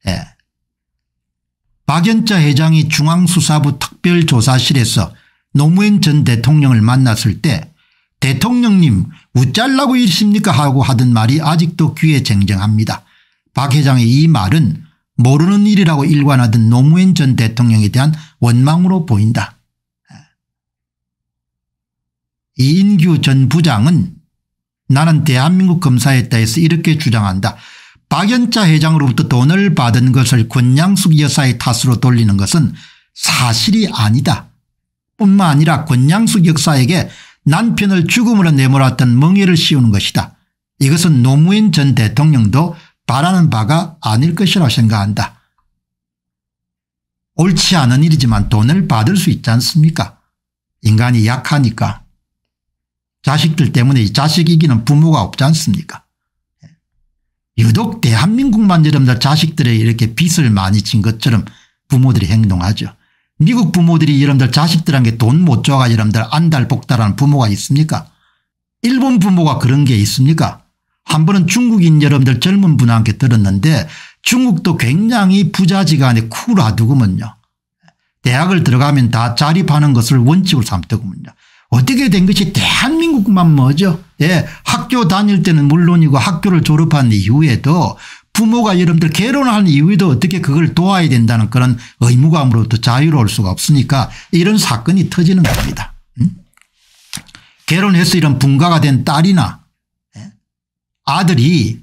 예. 박연자 회장이 중앙수사부 특별조사실에서 노무현 전 대통령을 만났을 때 대통령님 우짤라고 이십니까 하고 하던 말이 아직도 귀에 쟁쟁합니다. 박 회장의 이 말은 모르는 일이라고 일관하던 노무현 전 대통령에 대한 원망으로 보인다. 예. 이인규 전 부장은 나는 대한민국 검사에 대해서 이렇게 주장한다. 박연자 회장으로부터 돈을 받은 것을 권양숙 여사의 탓으로 돌리는 것은 사실이 아니다. 뿐만 아니라 권양숙 역사에게 남편을 죽음으로 내몰았던 멍해를 씌우는 것이다. 이것은 노무현 전 대통령도 바라는 바가 아닐 것이라 생각한다. 옳지 않은 일이지만 돈을 받을 수 있지 않습니까 인간이 약하니까 자식들 때문에 자식 이기는 부모가 없지 않습니까 예. 유독 대한민국만 여러분들 자식들의 이렇게 빚을 많이 진 것처럼 부모들이 행동하죠. 미국 부모들이 여러분들 자식들한테 돈 못 줘가 여러분들 안달복달한 부모가 있습니까? 일본 부모가 그런 게 있습니까? 한 번은 중국인 여러분들 젊은 분한테 들었는데 중국도 굉장히 부자지간에 쿨하더구먼요. 대학을 들어가면 다 자립하는 것을 원칙으로 삼더구먼요. 어떻게 된 것이 대한민국만 뭐죠. 예, 학교 다닐 때는 물론이고 학교를 졸업한 이후에도 부모가 여러분들 결혼한 이후에도 어떻게 그걸 도와야 된다는 그런 의무감으로부터 자유로울 수가 없으니까 이런 사건이 터지는 겁니다. 음? 결혼해서 이런 분가가 된 딸이나 예? 아들이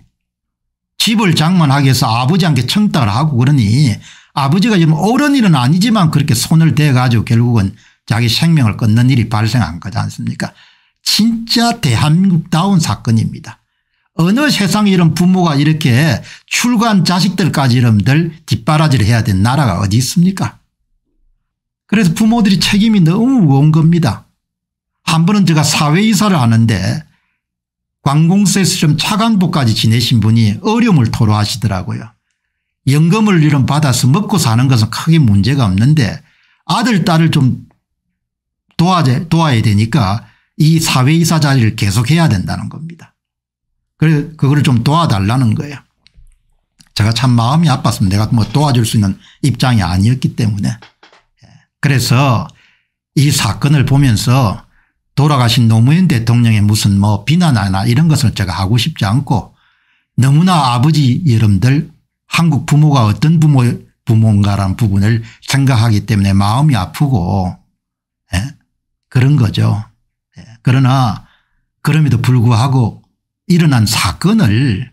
집을 장만하기 해서 아버지한테 청탁을 하고 그러니 아버지가 지금 어른일은 아니지만 그렇게 손을 대가지고 결국은 자기 생명을 끊는 일이 발생한 거지 않습니까 진짜 대한민국다운 사건입니다. 어느 세상 에 이런 부모가 이렇게 출간 자식들까지 이런들 뒷바라지를 해야 된 나라가 어디 있습니까 그래서 부모들이 책임이 너무 무거운 겁니다. 한 번은 제가 사회이사를 하는데 관공서 에서좀 차관보까지 지내신 분이 어려움을 토로하시더라고요. 연금을 이런 받아서 먹고 사는 것은 크게 문제가 없는데 아들 딸을 좀 도와야, 도와야 되니까 이 사회이사 자리를 계속해야 된다는 겁니다. 그래 그거를 좀 도와달라는 거예요. 제가 참 마음이 아팠습니 내가 뭐 도와줄 수 있는 입장이 아니었기 때문에. 예. 그래서 이 사건을 보면서 돌아가신 노무현 대통령의 무슨 뭐 비난하나 이런 것을 제가 하고 싶지 않고 너무나 아버지 여러분들 한국 부모가 어떤 부모 부모인가라는 부분을 생각하기 때문에 마음이 아프고 예? 그런 거죠. 예. 그러나 그럼에도 불구하고 일어난 사건을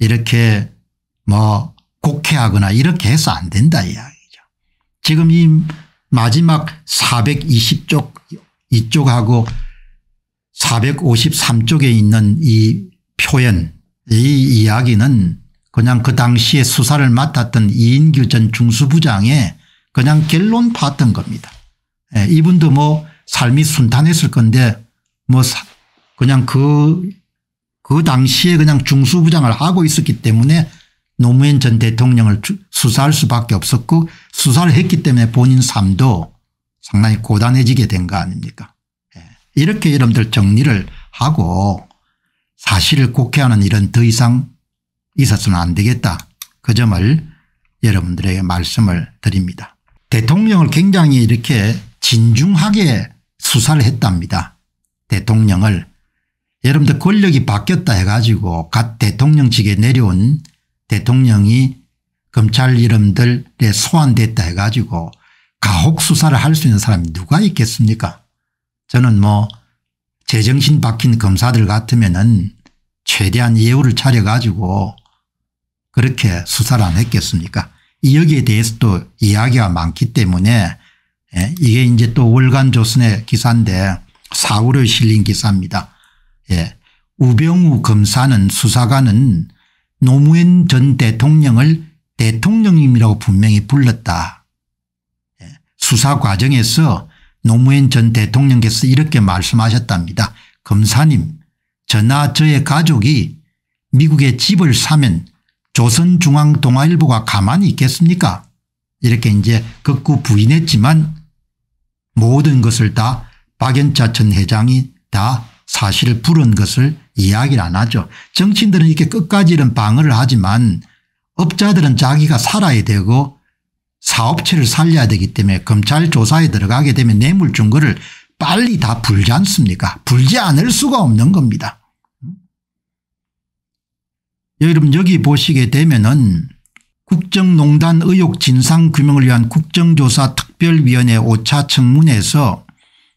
이렇게 뭐 곡해하거나 이렇게 해서 안 된다 이야기죠. 지금 이 마지막 420쪽 이쪽하고 453쪽에 있는 이 표현 이 이야기는 그냥 그 당시에 수사를 맡았던 이인규 전 중수부장의 그냥 결론 봤던 겁니다. 예, 이분도 뭐 삶이 순탄했을 건데 뭐 그냥 그, 그 당시에 그냥 중수부장을 하고 있었기 때문에 노무현 전 대통령을 수사할 수밖에 없었고 수사를 했기 때문에 본인 삶도 상당히 고단해지게 된 거 아닙니까 예. 이렇게 여러분들 정리를 하고 사실을 곡해하는 일은 더 이상 있어서는 안 되겠다 그 점을 여러분들에게 말씀을 드립니다. 대통령을 굉장히 이렇게 진중하게 수사를 했답니다. 대통령을. 여러분들 권력이 바뀌었다 해가지고 갓 대통령직에 내려온 대통령이 검찰 이름들에 소환됐다 해가지고 가혹 수사를 할 수 있는 사람이 누가 있겠습니까 저는 뭐 제정신 박힌 검사들 같으면 은 최대한 예우를 차려가지고 그렇게 수사를 안 했겠습니까 여기에 대해서도 이야기가 많기 때문에 예, 이게 이제 또 월간 조선의 기사인데 사월에 실린 기사입니다. 예, 우병우 검사는 수사관은 노무현 전 대통령을 대통령님이라고 분명히 불렀다. 예, 수사 과정에서 노무현 전 대통령께서 이렇게 말씀하셨답니다. 검사님 저나 저의 가족이 미국에 집을 사면 조선중앙동아일보가 가만히 있겠습니까 이렇게 이제 극구 부인했지만 모든 것을 다박연차전 회장이 다 사실 을 부른 것을 이야기를 안 하죠. 정치인들은 이렇게 끝까지 이런 방어를 하지만 업자들은 자기가 살아야 되고 사업체를 살려야 되기 때문에 검찰 조사에 들어가게 되면 뇌물 증거를 빨리 다 불지 않습니까 불지 않을 수가 없는 겁니다. 음? 여러분 여기 보시게 되면 은 국정농단 의혹 진상규명을 위한 국정조사 특 특별위원회 5차 청문회에서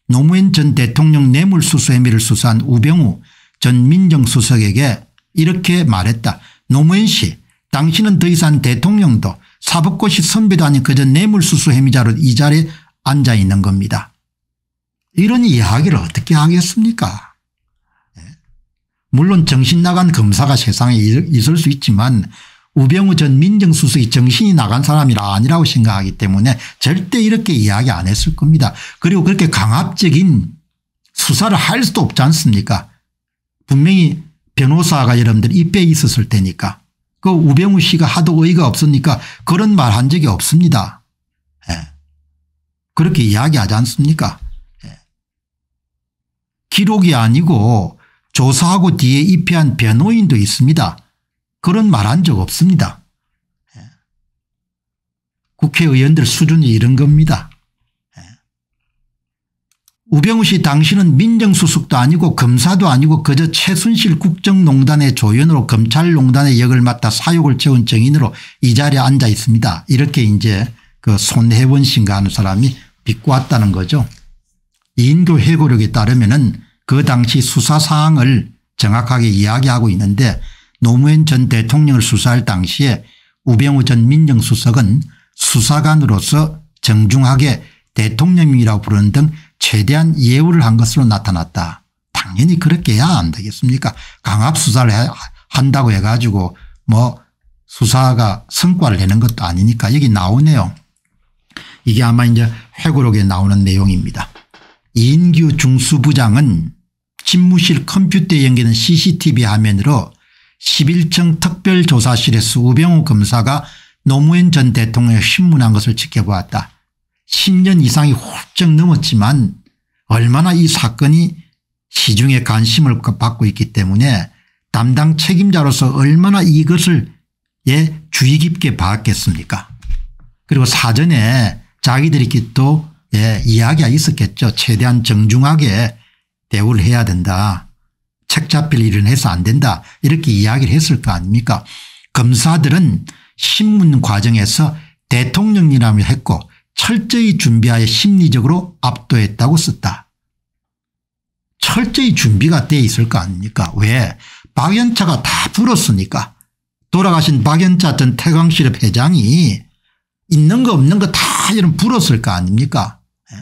노무현 전 대통령 뇌물수수 혐의를 수사한 우병우 전 민정수석에게 이렇게 말했다. 노무현 씨 당신은 더 이상 대통령도 사법고시 선배도 아닌 그저 뇌물수수 혐의자로 이 자리에 앉아 있는 겁니다. 이런 이야기를 어떻게 하겠습니까 예. 물론 정신 나간 검사가 세상에 있을 수 있지만 우병우 전 민정수석이 정신이 나간 사람이라 아니라고 생각하기 때문에 절대 이렇게 이야기 안 했을 겁니다. 그리고 그렇게 강압적인 수사를 할 수도 없지 않습니까 분명히 변호사가 여러분들 입에 있었을 테니까 그 우병우 씨가 하도 의의가 없으니까 그런 말 한 적이 없습니다. 예. 그렇게 이야기하지 않습니까 예. 기록이 아니고 조사하고 뒤에 입회한 변호인도 있습니다. 그런 말 한 적 없습니다. 예. 국회의원들 수준이 이런 겁니다. 예. 우병우 씨당신은 민정수석도 아니고 검사도 아니고 그저 최순실 국정농단의 조연으로 검찰농단의 역을 맡아 사욕을 채운 정인으로 이 자리에 앉아 있습니다. 이렇게 이제 그손해원 씨인가 하는 사람이 비꼬았다는 거죠. 인교 회고력에 따르면 그 당시 수사사항을 정확하게 이야기하고 있는데 노무현 전 대통령을 수사할 당시에 우병우 전 민정수석은 수사관으로서 정중하게 대통령이라고 부르는 등 최대한 예우를 한 것으로 나타났다. 당연히 그렇게 해야 안 되겠습니까 강압 수사를 한다고 해가지고 뭐 수사가 성과를 내는 것도 아니니까 여기 나오네요. 이게 아마 이제 회고록에 나오는 내용입니다. 이인규 중수부장은 집무실 컴퓨터에 연결된 cctv 화면으로 11층 특별조사실에서 우병우 검사가 노무현 전 대통령을 신문한 것을 지켜보았다. 10년 이상이 훌쩍 넘었지만 얼마나 이 사건이 시중에 관심을 받고 있기 때문에 담당 책임자로서 얼마나 이것을 예 주의 깊게 봤겠습니까 그리고 사전에 자기들이 또 예, 이야기가 있었겠죠. 최대한 정중하게 대우를 해야 된다. 책 잡힐 일은 해서 안 된다 이렇게 이야기를 했을 거 아닙니까 검사들은 신문 과정에서 대통령이라며 했고 철저히 준비하여 심리적으로 압도했다고 썼다. 철저히 준비가 돼 있을 거 아닙니까 왜 박연차가 다 불었으니까 돌아가신 박연차 전 태광실업 회장이 있는 거 없는 거 다 이런 불었을 거 아닙니까 예?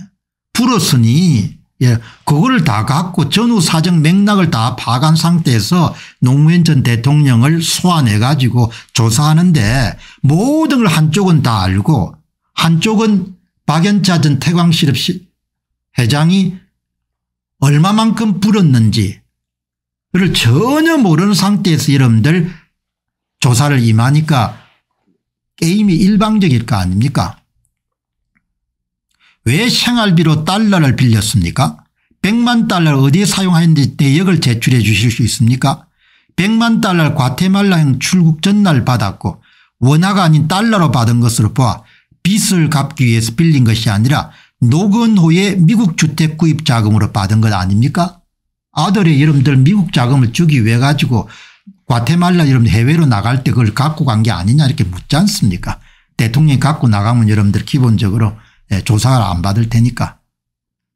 불었으니 예, 그거를 다 갖고 전후 사정 맥락을 다 파악한 상태에서 노무현 전 대통령을 소환해 가지고 조사하는데 모든 걸 한쪽은 다 알고 한쪽은 박연차 전 태광실업 회장이 얼마만큼 불었는지 를 전혀 모르는 상태에서 여러분들 조사를 임하니까 게임이 일방적일 거 아닙니까 왜 생활비로 달러를 빌렸습니까 100만 달러를 어디에 사용하는지 였 내역을 제출해 주실 수 있습니까 100만 달러 과테말라행 출국 전날 받았고 원화가 아닌 달러로 받은 것으로 보아 빚을 갚기 위해서 빌린 것이 아니라 노근 후에 미국 주택 구입 자금으로 받은 것 아닙니까 아들의 여러분들 미국 자금을 주기 위해 가지고 과테말라 여러분 해외로 나갈 때 그걸 갖고 간 게 아니냐 이렇게 묻지 않습니까 대통령이 갖고 나가면 여러분들 기본적으로 예, 조사를 안 받을 테니까.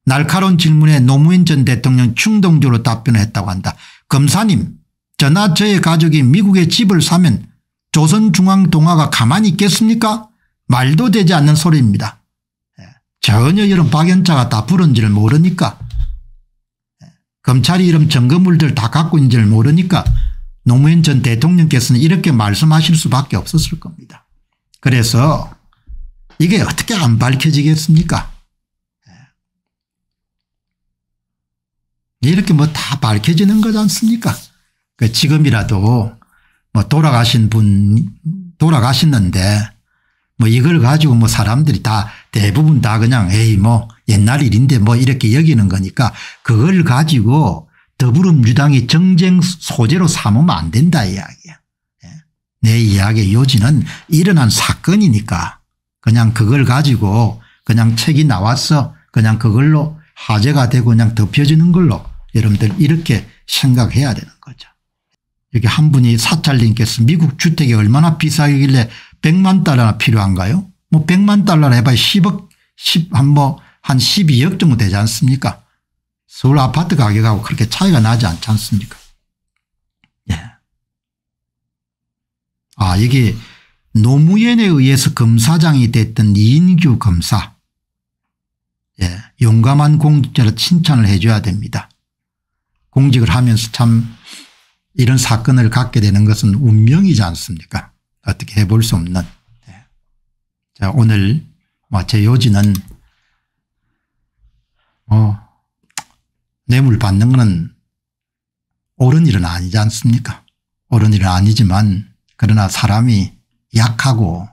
날카로운 질문에 노무현 전 대통령 충동적으로 답변을 했다고 한다. 검사님 저나 저의 가족이 미국에 집을 사면 조선중앙동화가 가만히 있겠습니까 말도 되지 않는 소리입니다. 예, 전혀 이런 박연차가 다 부른지를 모르니까 예, 검찰이 이런 점거물들 다 갖고 있는지를 모르니까 노무현 전 대통령께서는 이렇게 말씀하실 수밖에 없었을 겁니다. 그래서 이게 어떻게 안 밝혀지겠습니까? 예. 이렇게 뭐 다 밝혀지는 거지 않습니까? 그 지금이라도 뭐 돌아가신 분, 돌아가셨는데 뭐 이걸 가지고 뭐 사람들이 다 대부분 다 그냥 에이 뭐 옛날 일인데 뭐 이렇게 여기는 거니까 그걸 가지고 더불어민주당이 정쟁 소재로 삼으면 안 된다 이야기야. 예. 내 이야기의 요지는 일어난 사건이니까 그냥 그걸 가지고 그냥 책이 나왔어 그냥 그걸로 화제가 되고 그냥 덮여지는 걸로 여러분들 이렇게 생각해야 되는 거죠. 여기 한 분이 사찰님께서 미국 주택이 얼마나 비싸길래 100만 달러나 필요한가요? 뭐 100만 달러나 해봐야 10억, 10, 한 뭐, 한 12억 정도 되지 않습니까? 서울 아파트 가격하고 그렇게 차이가 나지 않지 않습니까? 예. 아, 여기 노무현에 의해서 검사장이 됐던 이인규 검사 예, 용감한 공직자로 칭찬을 해 줘야 됩니다. 공직을 하면서 참 이런 사건을 갖게 되는 것은 운명이지 않습니까 어떻게 해볼 수 없는 예. 자 오늘 뭐 제 요지는 어, 뇌물 받는 것은 옳은 일은 아니지 않습니까 옳은 일은 아니지만 그러나 사람이 약하고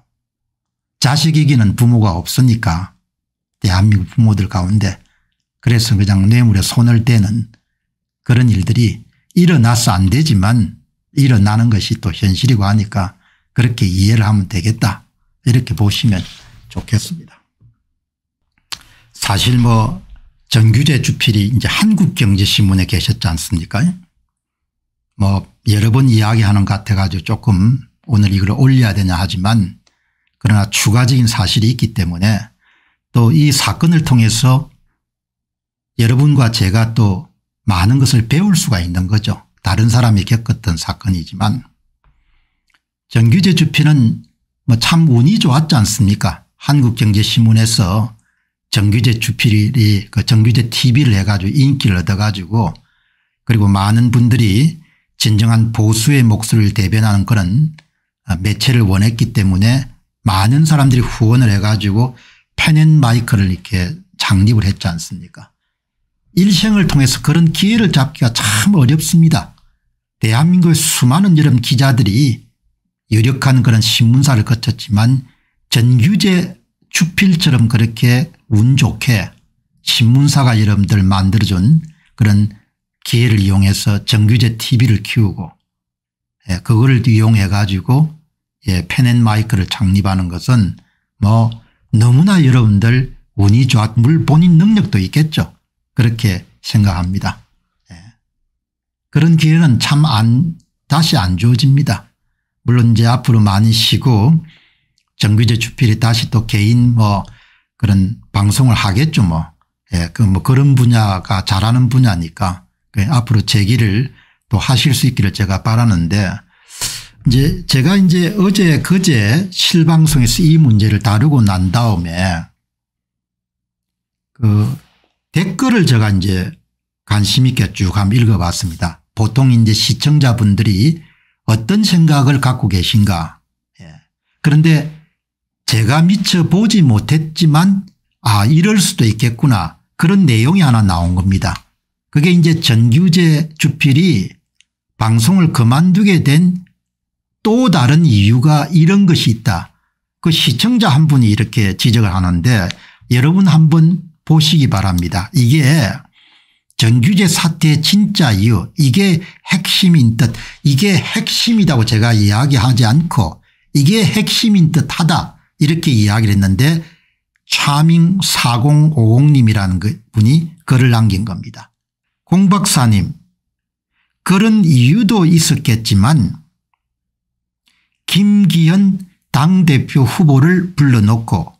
자식이기는 부모가 없으니까 대한민국 부모들 가운데 그래서 그냥 뇌물에 손을 대는 그런 일들이 일어나서 안 되지만 일어나는 것이 또 현실이고 하니까 그렇게 이해를 하면 되겠다 이렇게 보시면 좋겠습니다. 사실 뭐 정규재 주필이 이제 한국경제신문에 계셨지 않습니까 뭐 여러 번 이야기하는 것 같아가지고 조금 오늘 이걸 올려야 되냐 하지만 그러나 추가적인 사실이 있기 때문에 또 이 사건을 통해서 여러분과 제가 또 많은 것을 배울 수가 있는 거죠. 다른 사람이 겪었던 사건이지만 정규제 주피는 뭐참 운이 좋았지 않습니까 한국경제신문에서 정규제 주필이 그정규제 TV를 해가지고 인기를 얻어가지고 그리고 많은 분들이 진정한 보수의 목소리를 대변하는 그런 매체를 원했기 때문에 많은 사람들이 후원을 해가지고 펜앤마이크를 이렇게 장립을 했지 않습니까 일생을 통해서 그런 기회를 잡기가 참 어렵습니다. 대한민국의 수많은 여러 기자들이 유력한 그런 신문사를 거쳤지만 전규제 주필처럼 그렇게 운 좋게 신문사가 여러분들 만들어준 그런 기회를 이용해서 전규제 tv를 키우고 예, 그거를 이용해 가지고 예, 펜앤마이크를 창립하는 것은 뭐 너무나 여러분들 운이 좋아 물 본인 능력도 있겠죠. 그렇게 생각합니다. 예. 그런 기회는 참 안 다시 안 주어집니다. 물론 이제 앞으로 많이 쉬고 정규제 주필이 다시 또 개인 뭐 그런 방송을 하겠죠 뭐. 예, 그 뭐 그런 분야가 잘하는 분야니까 예, 앞으로 제기를 또 하실 수 있기를 제가 바라는데 이제 제가 이제 어제 그제 실방송에서 이 문제를 다루고 난 다음에 그 댓글을 제가 이제 관심 있게 쭉 한번 읽어봤습니다. 보통 이제 시청자분들이 어떤 생각을 갖고 계신가. 예. 그런데 제가 미처 보지 못했지만 아 이럴 수도 있겠구나 그런 내용이 하나 나온 겁니다. 그게 이제 전규재 주필이 방송을 그만두게 된또 다른 이유가 이런 것이 있다. 그 시청자 한 분이 이렇게 지적을 하는데 여러분 한번 보시기 바랍니다. 이게 정규제 사태의 진짜 이유 이게 핵심인 듯 이게 핵심이라고 제가 이야기하지 않고 이게 핵심인 듯하다 이렇게 이야기를 했는데 차밍 4050님이라는 그 분이 글을 남긴 겁니다. 공 박사님 그런 이유도 있었겠지만 김기현 당대표 후보를 불러놓고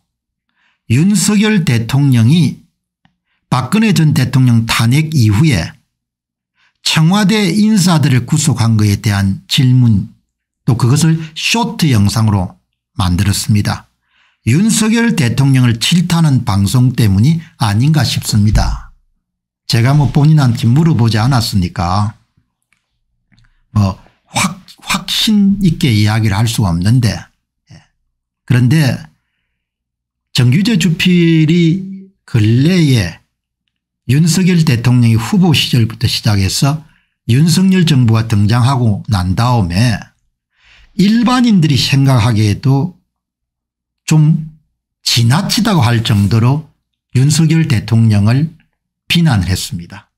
윤석열 대통령이 박근혜 전 대통령 탄핵 이후에 청와대 인사들을 구속한 것에 대한 질문 또 그것을 쇼트 영상으로 만들었습니다. 윤석열 대통령을 질타는 하 방송 때문이 아닌가 싶습니다. 제가 뭐 본인한테 물어보지 않았으니까 뭐 확신 있게 이야기를 할 수가 없는데 예. 그런데 정규재 주필이 근래에 윤석열 대통령이 후보 시절부터 시작해서 윤석열 정부가 등장하고 난 다음에 일반인들이 생각하기에도 좀 지나치다고 할 정도로 윤석열 대통령을 비난을 했습니다.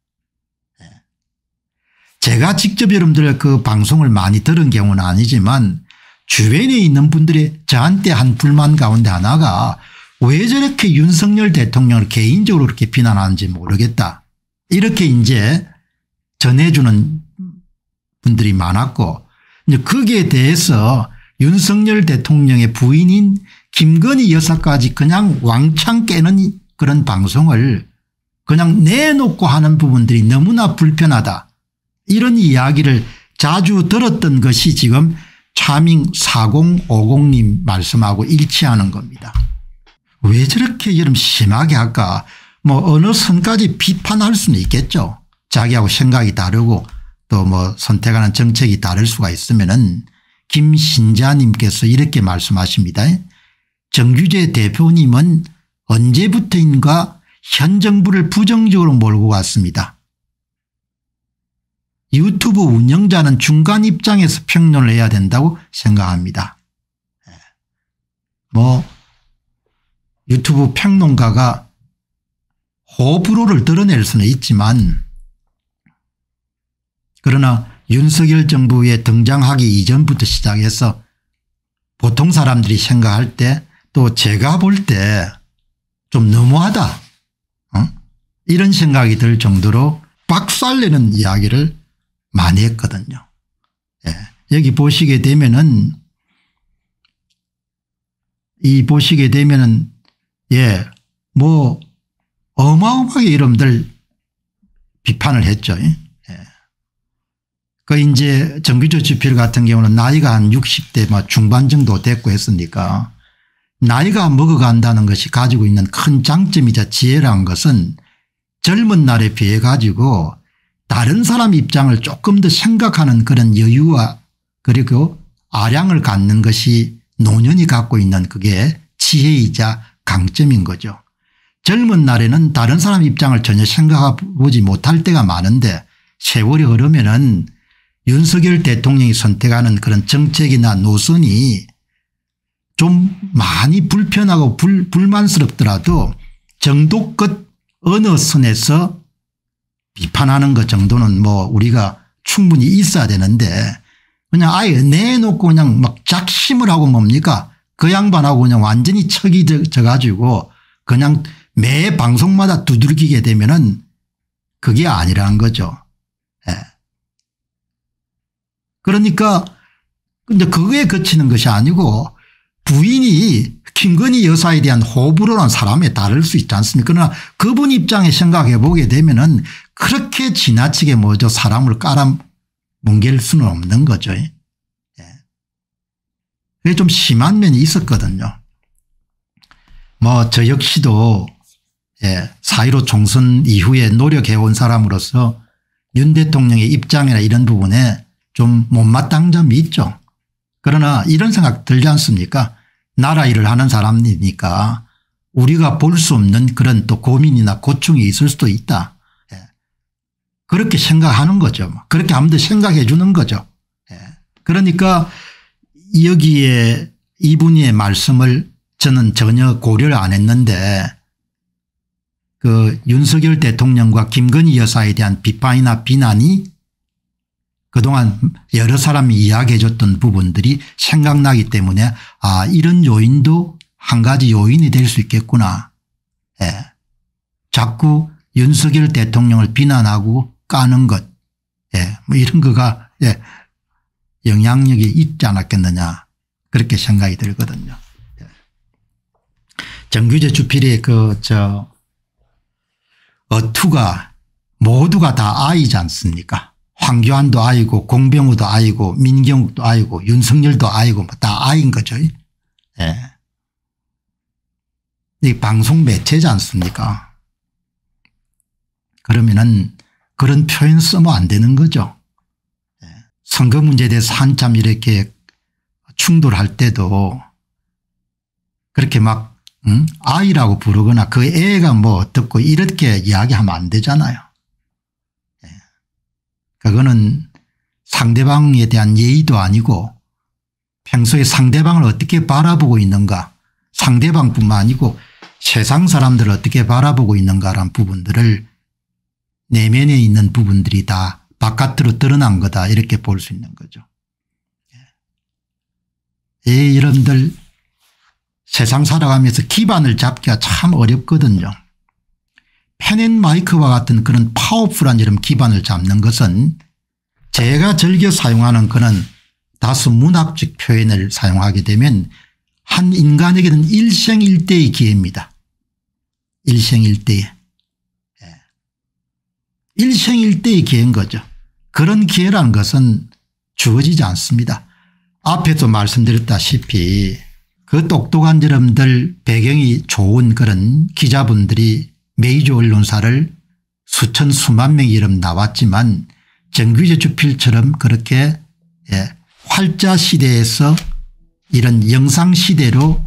제가 직접 여러분들 그 방송을 많이 들은 경우는 아니지만 주변에 있는 분들이 저한테 한 불만 가운데 하나가 왜 저렇게 윤석열 대통령을 개인적으로 이렇게 비난하는지 모르겠다. 이렇게 이제 전해주는 분들이 많았고 이제 거기에 대해서 윤석열 대통령의 부인인 김건희 여사까지 그냥 왕창 깨는 그런 방송을 그냥 내놓고 하는 부분들이 너무나 불편하다. 이런 이야기를 자주 들었던 것이 지금 차밍 4050님 말씀하고 일치하는 겁니다. 왜 저렇게 여름 심하게 할까 뭐 어느 선까지 비판할 수는 있겠죠. 자기하고 생각이 다르고 또 뭐 선택하는 정책이 다를 수가 있으면 은 김신자님께서 이렇게 말씀하십니다. 정규재 대표님은 언제부터인가 현 정부를 부정적으로 몰고 왔습니다. 유튜브 운영자는 중간 입장에서 평론을 해야 된다고 생각합니다. 예. 뭐 유튜브 평론가가 호불호를 드러낼 수는 있지만 그러나 윤석열 정부에 등장하기 이전부터 시작해서 보통 사람들이 생각할 때 또 제가 볼 때 좀 너무하다 어? 이런 생각이 들 정도로 박살내는 이야기를 많이 했거든요. 예. 여기 보시게 되면은 이 보시게 되면은 예, 뭐 어마어마하게 이름들 비판을 했죠. 예. 그 이제 정규조 지필 같은 경우는 나이가 한 60대 막 뭐 중반 정도 됐고 했으니까 나이가 먹어간다는 것이 가지고 있는 큰 장점이자 지혜란 것은 젊은 날에 비해 가지고 다른 사람 입장을 조금 더 생각하는 그런 여유와 그리고 아량을 갖는 것이 노년이 갖고 있는 그게 지혜이자 강점인 거죠. 젊은 날에는 다른 사람 입장을 전혀 생각하지 못할 때가 많은데 세월이 흐르면 은 윤석열 대통령이 선택하는 그런 정책이나 노선이 좀 많이 불편하고 불, 불만스럽더라도 정도껏 어느 선에서 비판하는 것 정도는 뭐 우리가 충분히 있어야 되는데 그냥 아예 내놓고 그냥 막 작심을 하고 뭡니까 그 양반하고 그냥 완전히 척이 져 가지고 그냥 매 방송마다 두들기게 되면은 그게 아니라는 거죠. 예. 그러니까 근데 그거에 그치는 것이 아니고 부인이 김건희 여사에 대한 호불호란 사람에 다를수 있지 않습니까 그러나 그분 입장에 생각해 보게 되면 은 그렇게 지나치게 뭐죠 사람을 깔아 뭉갤 수는 없는 거죠. 예. 그게 좀 심한 면이 있었거든요. 뭐 저 역시도 예, 4.15 총선 이후에 노력해온 사람으로서 윤 대통령의 입장이나 이런 부분에 좀 못마땅 점이 있죠. 그러나 이런 생각 들지 않습니까 나라 일을 하는 사람이니까 우리가 볼 수 없는 그런 또 고민이나 고충이 있을 수도 있다. 그렇게 생각하는 거죠. 뭐 그렇게 아무도 생각해 주는 거죠. 예. 그러니까 여기에 이분의 말씀을 저는 전혀 고려를 안 했는데 그 윤석열 대통령과 김건희 여사에 대한 비판이나 비난이 그동안 여러 사람이 이야기해 줬던 부분들이 생각나기 때문에 아 이런 요인도 한 가지 요인이 될 수 있겠구나. 예. 자꾸 윤석열 대통령을 비난하고 까는 것, 예, 뭐 이런 거가, 예, 영향력이 있지 않았겠느냐. 그렇게 생각이 들거든요. 예. 정규재 주필의 그, 저, 어투가 모두가 다 아이지 않습니까? 황교안도 아이고, 공병우도 아이고, 민경욱도 아이고, 윤석열도 아이고, 뭐다아인 거죠. 예. 이 방송 매체지 않습니까? 그러면은 그런 표현 쓰면 안 되는 거죠. 예. 선거 문제에 대해서 한참 이렇게 충돌할 때도 그렇게 막 음? 아이라고 부르거나 그 애가 뭐 어떻고 이렇게 이야기하면 안 되잖아요. 예. 그거는 상대방에 대한 예의도 아니고 평소에 상대방을 어떻게 바라보고 있는가 상대방뿐만 아니고 세상 사람들을 어떻게 바라보고 있는가란 부분들을 내면에 있는 부분들이 다 바깥으로 드러난 거다 이렇게 볼 수 있는 거죠. 예, 여러분들 세상 살아가면서 기반을 잡기가 참 어렵거든요. 펜앤마이크와 같은 그런 파워풀한 이런 기반을 잡는 것은 제가 즐겨 사용하는 그런 다수 문학적 표현을 사용하게 되면 한 인간에게는 일생일대의 기회입니다. 일생일대의. 일생일대의 기회인 거죠. 그런 기회란 것은 주어지지 않습니다. 앞에도 말씀드렸다시피 그 똑똑한 사름들 배경이 좋은 그런 기자분들이 메이저 언론사를 수천 수만 명 이름 나왔지만 정규제 주필처럼 그렇게 예, 활자 시대에서 이런 영상 시대로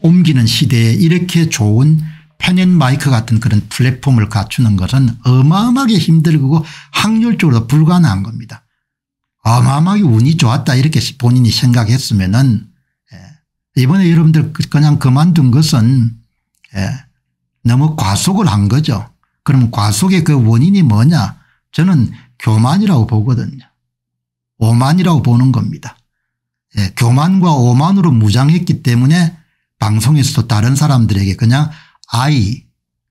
옮기는 시대에 이렇게 좋은 펜앤 마이크 같은 그런 플랫폼을 갖추는 것은 어마어마하게 힘들고 확률적으로 불가능한 겁니다. 어마어마하게 운이 좋았다 이렇게 본인이 생각했으면 은 예. 이번에 여러분들 그- 그냥 그만둔 것은 예. 너무 과속을 한 거죠. 그럼 과속의 그 원인이 뭐냐 저는 교만이라고 보거든요. 오만이라고 보는 겁니다. 예, 교만과 오만으로 무장했기 때문에 방송에서도 다른 사람들에게 그냥 아이,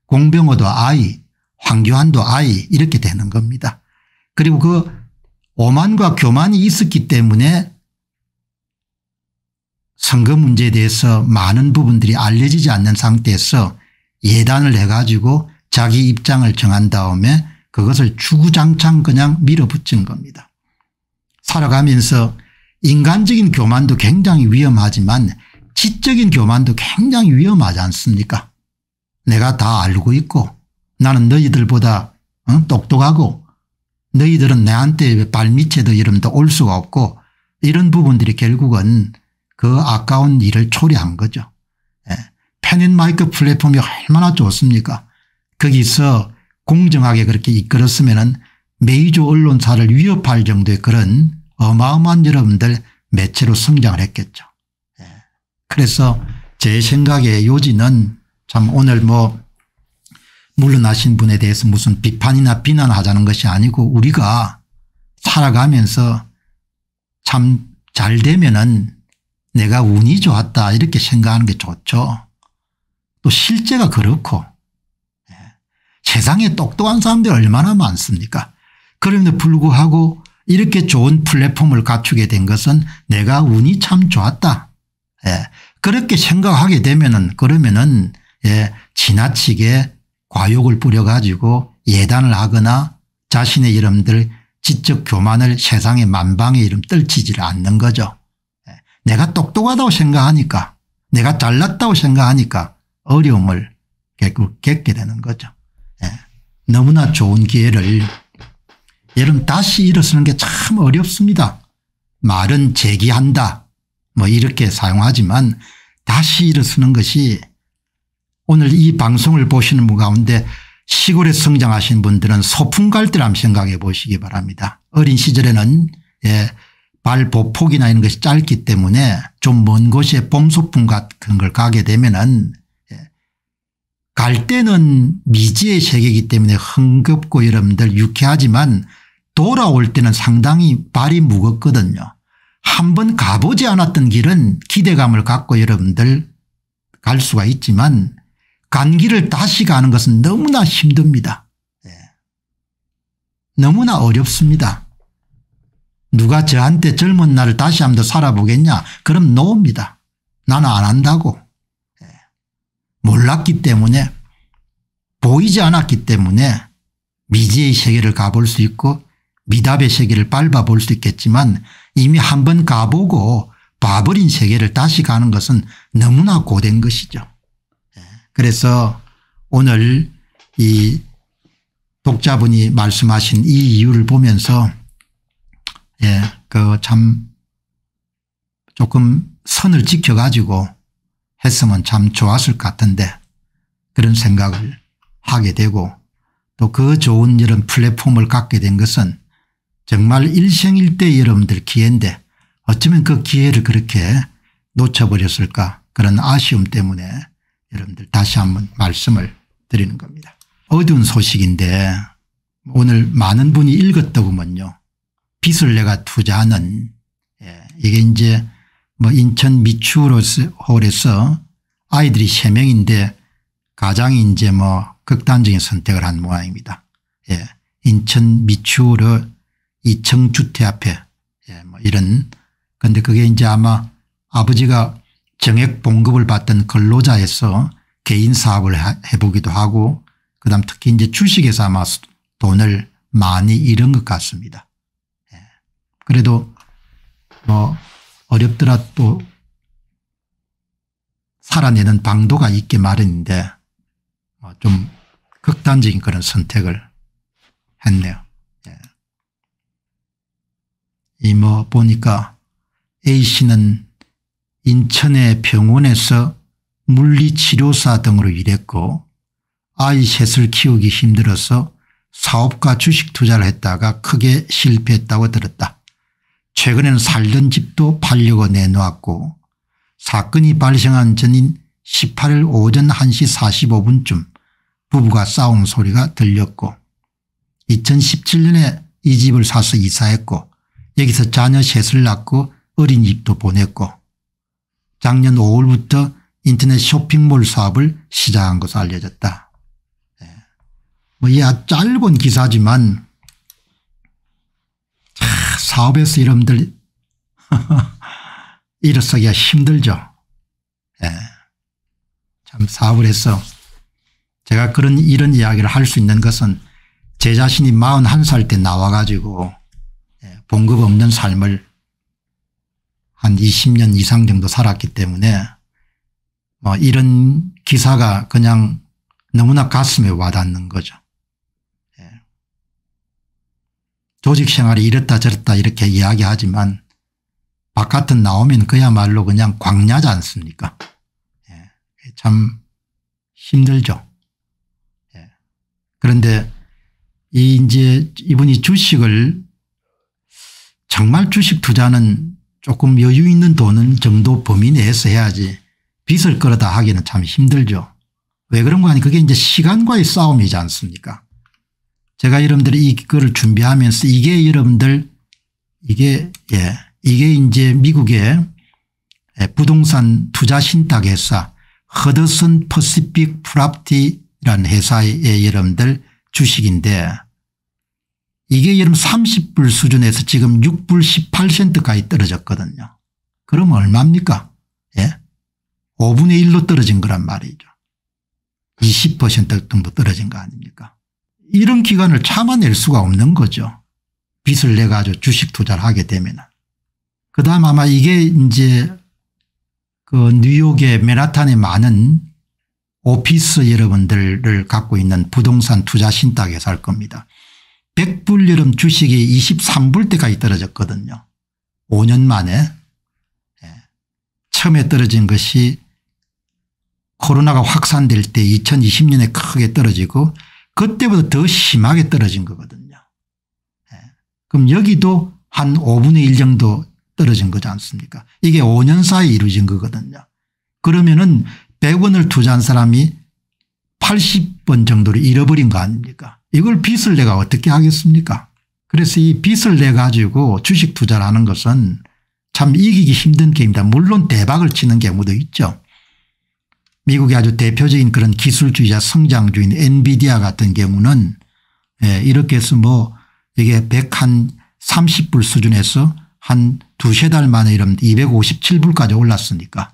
공병호도 아이, 황교안도 아이 이렇게 되는 겁니다. 그리고 그 오만과 교만이 있었기 때문에 선거 문제에 대해서 많은 부분들이 알려지지 않는 상태에서 예단을 해가지고 자기 입장을 정한 다음에 그것을 주구장창 그냥 밀어붙인 겁니다. 살아가면서 인간적인 교만도 굉장히 위험하지만 지적인 교만도 굉장히 위험하지 않습니까 내가 다 알고 있고 나는 너희들보다 어? 똑똑하고 너희들은 내한테 발밑에도 이름도 올 수가 없고 이런 부분들이 결국은 그 아까운 일을 초래한 거죠. 예. 펜앤마이크 플랫폼이 얼마나 좋습니까 거기서 공정하게 그렇게 이끌었으면 메이저 언론사를 위협할 정도의 그런 어마어마한 여러분들 매체로 성장을 했겠죠. 예. 그래서 제 생각에 요지는 참 오늘 뭐 물러나신 분에 대해서 무슨 비판이나 비난하자는 것이 아니고 우리가 살아가면서 참 잘 되면은 내가 운이 좋았다 이렇게 생각하는 게 좋죠. 또 실제가 그렇고 예, 세상에 똑똑한 사람들 얼마나 많습니까 그럼에도 불구하고 이렇게 좋은 플랫폼을 갖추게 된 것은 내가 운이 참 좋았다. 예. 그렇게 생각하게 되면은 그러면은 예, 지나치게 과욕을 뿌려가지고 예단을 하거나 자신의 이름들 지적 교만을 세상의 만방에 이름 떨치질 않는 거죠. 예, 내가 똑똑하다고 생각하니까 내가 잘났다고 생각하니까 어려움을 결국 겪게 되는 거죠. 예. 너무나 좋은 기회를 여러분 다시 일어서는 게 참 어렵습니다. 말은 제기한다뭐 이렇게 사용하지만 다시 일어서는 것이 오늘 이 방송을 보시는 분 가운데 시골에 성장하신 분들은 소풍 갈 때를 한번 생각해 보시기 바랍니다. 어린 시절에는 예, 발보폭이나 이런 것이 짧기 때문에 좀 먼 곳에 봄소풍 같은 걸 가게 되면은 예, 갈 때는 미지의 세계이기 때문에 흥겹고 여러분들 유쾌하지만 돌아올 때는 상당히 발이 무겁거든요. 한번 가보지 않았던 길은 기대감을 갖고 여러분들 갈 수가 있지만 간기를 다시 가는 것은 너무나 힘듭니다. 예. 너무나 어렵습니다. 누가 저한테 젊은 날을 다시 한번 살아보겠냐 그럼 노입니다. 나는 안 한다고. 예. 몰랐기 때문에 보이지 않았기 때문에 미지의 세계를 가볼 수 있고 미답의 세계를 밟아볼 수 있겠지만 이미 한 번 가보고 바버린 세계를 다시 가는 것은 너무나 고된 것이죠. 그래서 오늘 이 독자분이 말씀하신 이 이유를 보면서 예, 그 참 조금 선을 지켜가지고 했으면 참 좋았을 것 같은데 그런 생각을 하게 되고 또 그 좋은 이런 플랫폼을 갖게 된 것은 정말 일생일대 여러분들 기회인데 어쩌면 그 기회를 그렇게 놓쳐버렸을까 그런 아쉬움 때문에 여러분들 다시 한 번 말씀을 드리는 겁니다. 어두운 소식인데 오늘 많은 분이 읽었더구먼요. 빚을 내가 투자하는 예, 이게 이제 뭐 인천 미추홀에서 아이들이 3명인데 가장이 이제 뭐 극단적인 선택을 한 모양입니다. 예, 인천 미추홀의 2층 주택 앞에 예, 뭐 이런 근데 그게 이제 아마 아버지가 정액 봉급을 받던 근로자에서 개인 사업을 해보기도 하고 그다음 특히 이제 주식에서 아마 돈을 많이 잃은 것 같습니다. 예. 그래도 뭐 어렵더라도 살아내는 방도가 있게 마련인데 뭐 좀 극단적인 그런 선택을 했네요. 예. 이뭐 보니까 A씨는 인천의 병원에서 물리치료사 등으로 일했고 아이 셋을 키우기 힘들어서 사업과 주식 투자를 했다가 크게 실패했다고 들었다. 최근에는 살던 집도 팔려고 내놓았고 사건이 발생한 전인 18일 오전 1시 45분쯤 부부가 싸운 소리가 들렸고 2017년에 이 집을 사서 이사했고 여기서 자녀 셋을 낳고 어린 집도 보냈고 작년 5월부터 인터넷 쇼핑몰 사업을 시작한 것으로 알려졌다. 예. 뭐이 짧은 기사지만 사업에서 이름들 (laughs) 일어서기가 힘들죠. 네. 참 사업을 해서 제가 그런 이런 이야기를 할 수 있는 것은 제 자신이 41살 때 나와 가지고 예, 봉급 없는 삶을 한 20년 이상 정도 살았기 때문에 뭐 이런 기사가 그냥 너무나 가슴에 와닿는 거죠. 예. 조직 생활이 이렇다 저렇다 이렇게 이야기하지만 바깥은 나오면 그야말로 그냥 광야지 않습니까? 예. 참 힘들죠. 예. 그런데 이 이제 이분이 주식을 정말 주식 투자는 조금 여유 있는 돈은 정도 범위 내에서 해야지 빚을 끌어다 하기는 참 힘들죠. 왜그런거아니 그게 이제 시간과의 싸움이지 않습니까 제가 여러분들이 이 글을 준비하면서 이게 여러분들 이게 예 이게 이제 미국의 예, 부동산 투자 신탁 회사 허드슨 퍼시픽 프랍티라는 회사의 여러분들 주식인데 이게 여러분 30불 수준에서 지금 6불 18센트까지 떨어졌거든요. 그러 얼마입니까? 예? 5분의 1로 떨어진 거란 말이죠. 20% 정도 떨어진 거 아닙니까? 이런 기간을 참아낼 수가 없는 거죠. 빚을 내가지고 주식 투자를 하게 되면. 그 다음 아마 이게 이제 그 뉴욕의 맨하탄에 많은 오피스 여러분들을 갖고 있는 부동산 투자 신탁에서 할 겁니다. 백불여름 주식이 23불대까지 떨어졌거든요. 5년 만에 예. 처음에 떨어진 것이 코로나가 확산될 때 2020년에 크게 떨어지고 그때보다 더 심하게 떨어진 거거든요. 예. 그럼 여기도 한 5분의 1 정도 떨어진 거지 않습니까 이게 5년 사이에 이루어진 거거든요. 그러면은 100원을 투자한 사람이 80번 정도를 잃어버린 거 아닙니까 이걸 빚을 내가 어떻게 하겠습니까 그래서 이 빚을 내 가지고 주식 투자를 는 것은 참 이기기 힘든 게임이다. 물론 대박을 치는 경우도 있죠. 미국의 아주 대표적인 그런 기술주의자 성장주인 엔비디아 같은 경우는 예, 이렇게 해서 뭐 이게 100 한 30불 수준에서 한 두세 달 만에 이러 257불까지 올랐으니까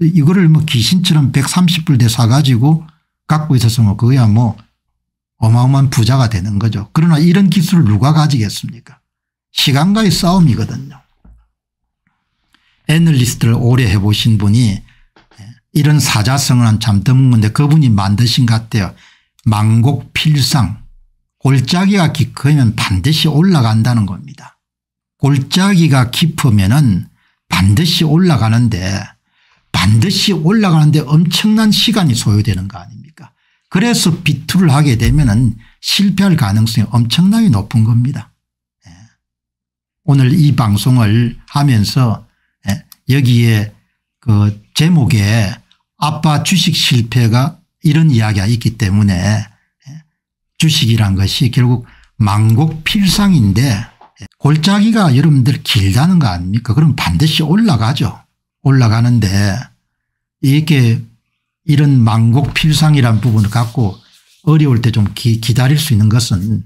이거를 뭐 귀신처럼 130불 대 사가지고 갖고 있어서 뭐 그거야 뭐 어마어마한 부자가 되는 거죠. 그러나 이런 기술을 누가 가지겠습니까? 시간과의 싸움이거든요. 애널리스트를 오래 해보신 분이 예, 이런 사자성어는 참 드문 건데 그분이 만드신 것 같아요. 망곡필상 골짜기가 깊으면 반드시 올라간다는 겁니다. 골짜기가 깊으면 은 반드시 올라가는데 반드시 올라가는데 엄청난 시간이 소요되는 거 아닙니까 그래서 비투를 하게 되면 실패할 가능성이 엄청나게 높은 겁니다. 예. 오늘 이 방송을 하면서 예, 여기에 그 제목에 아빠 주식 실패가 이런 이야기가 있기 때문에 예, 주식이란 것이 결국 망곡 필상인데 골짜기가 여러분들 길다는 거 아닙니까 그럼 반드시 올라가죠. 올라가는데 이게 이런 망국필상이란 부분을 갖고 어려울 때 좀 기다릴 수 있는 것은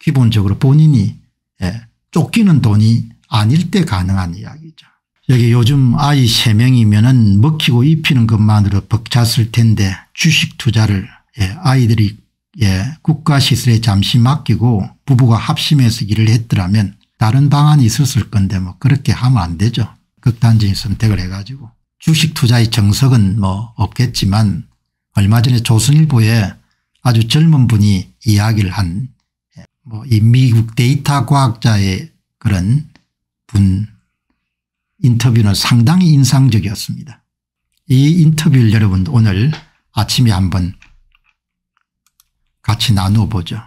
기본적으로 본인이 예, 쫓기는 돈이 아닐 때 가능한 이야기죠. 여기 요즘 아이 3명이면 은 먹히고 입히는 것만으로 벅찼을 텐데 주식 투자를 예, 아이들이 예, 국가 시설에 잠시 맡기고 부부가 합심해서 일을 했더라면 다른 방안이 있었을 건데 뭐 그렇게 하면 안 되죠. 극단적인 선택을 해가지고. 주식 투자의 정석은 뭐 없겠지만 얼마 전에 조선일보에 아주 젊은 분이 이야기를 한 뭐 이 미국 데이터 과학자의 그런 분 인터뷰는 상당히 인상적이었습니다. 이 인터뷰를 여러분 오늘 아침에 한번 같이 나누어 보죠.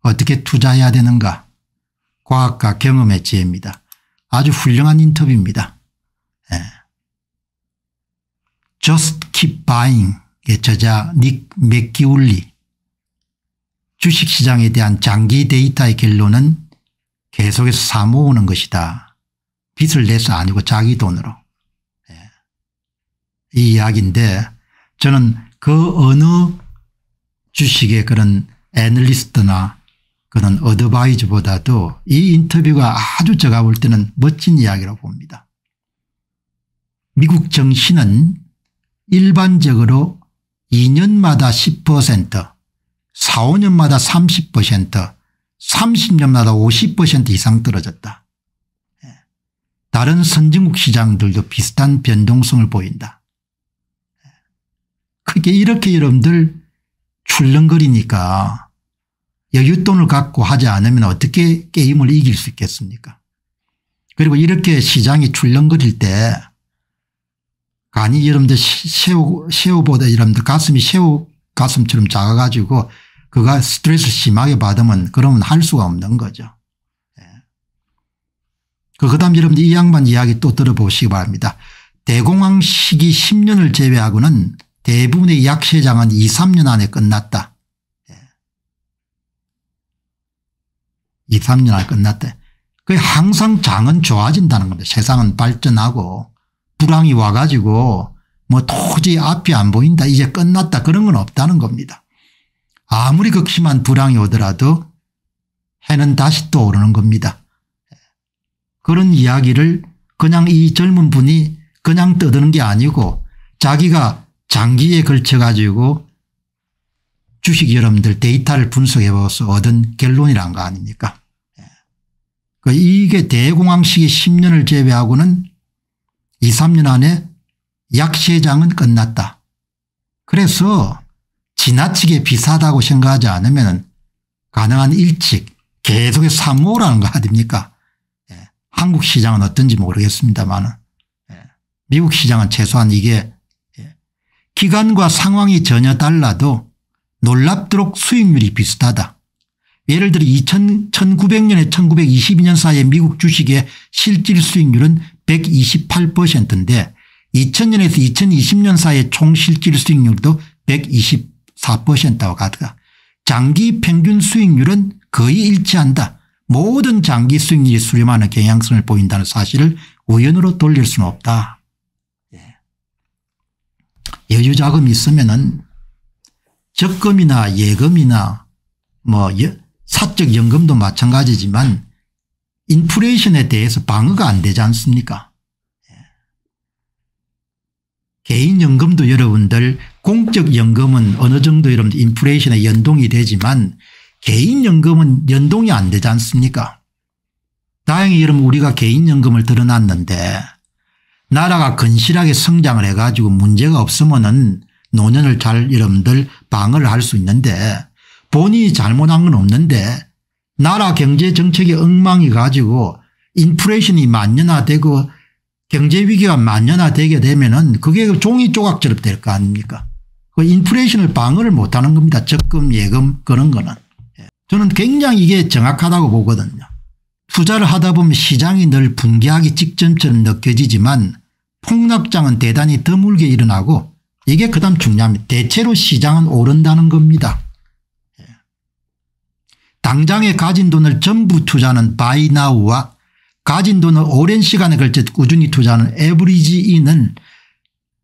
어떻게 투자해야 되는가 과학과 경험의 지혜입니다. 아주 훌륭한 인터뷰입니다. 예. Just Keep Buying의 예, 저자 닉 맥기울리 주식시장에 대한 장기 데이터의 결론은 계속해서 사모으는 것이다. 빚을 내서 아니고 자기 돈으로. 예. 이 이야기인데 저는 그 어느 주식의 그런 애널리스트나 그런 어드바이즈보다도 이 인터뷰가 아주 제가 볼 때는 멋진 이야기라고 봅니다. 미국 정신은 일반적으로 2년마다 10%, 4, 5년마다 30%, 30년마다 50% 이상 떨어졌다. 예. 다른 선진국 시장들도 비슷한 변동성을 보인다. 그게 예. 이렇게 여러분들 출렁거리니까 여윳돈을 갖고 하지 않으면 어떻게 게임을 이길 수 있겠습니까 그리고 이렇게 시장이 출렁거릴 때 아니 여러분들 새우, 새우보다 여러분들 가슴이 새우 가슴처럼 작아가지고 그가 스트레스 심하게 받으면 그러면 할 수가 없는 거죠. 예. 그, 그 다음 여러분들 이 양반 이야기 또 들어보시기 바랍니다. 대공황 시기 10년을 제외하고는 대부분의 약세장은 2, 3년 안에 끝났다. 예. 2, 3년 안에 끝났다. 그 항상 장은 좋아진다는 겁니다. 세상은 발전하고 불황이 와가지고 뭐 도저히 앞이 안 보인다 이제 끝났다 그런 건 없다는 겁니다. 아무리 극심한 불황이 오더라도 해는 다시 또 오르는 겁니다. 그런 이야기를 그냥 이 젊은 분이 그냥 떠드는 게 아니고 자기가 장기에 걸쳐 가지고 주식 여러분들 데이터를 분석해 봐서 얻은 결론이란 거 아닙니까 예. 그 이게 대공황시기 10년을 제외하고는 2, 3년 안에 약시장은 회 끝났다. 그래서 지나치게 비싸다고 생각하지 않으면 가능한 일찍 계속해서 사모라는 거 아닙니까 예. 한국 시장은 어떤지 모르겠습니다만 예. 미국 시장은 최소한 이게 예. 기간과 상황이 전혀 달라도 놀랍도록 수익률이 비슷하다. 예를 들어 2000, 1900년에 1922년 사이에 미국 주식의 실질 수익률은 128%인데 2000년에서 2020년 사이의 총 실질 수익률도 124%와 같다. 장기 평균 수익률은 거의 일치한다. 모든 장기 수익률이 수렴하는 경향성을 보인다는 사실을 우연으로 돌릴 수는 없다. 예. 여유 자금이 있으면 은 적금이나 예금이나 뭐 사적 연금도 마찬가지지만 인플레이션에 대해서 방어가 안 되지 않습니까? 예. 개인연금도 여러분들 공적연금은 어느 정도 여러분 인플레이션에 연동이 되지만 개인연금은 연동이 안 되지 않습니까? 다행히 여러분 우리가 개인연금을 들어놨는데 나라가 건실하게 성장을 해가지고 문제가 없으면은 노년을 잘 여러분들 방어를 할 수 있는데 본인이 잘못한 건 없는데 나라 경제 정책의 엉망이 가지고 인플레이션이 만연화되고 경제 위기가 만연화되게 되면은 그게 종이 조각처럼 될 거 아닙니까? 그 인플레이션을 방어를 못하는 겁니다. 적금, 예금 그런 거는. 예. 저는 굉장히 이게 정확하다고 보거든요. 투자를 하다 보면 시장이 늘 붕괴하기 직전처럼 느껴지지만 폭락장은 대단히 드물게 일어나고 이게 그다음 중요합니다. 대체로 시장은 오른다는 겁니다. 당장에 가진 돈을 전부 투자하는 바이나우와 가진 돈을 오랜 시간에 걸쳐 꾸준히 투자하는 에브리지인은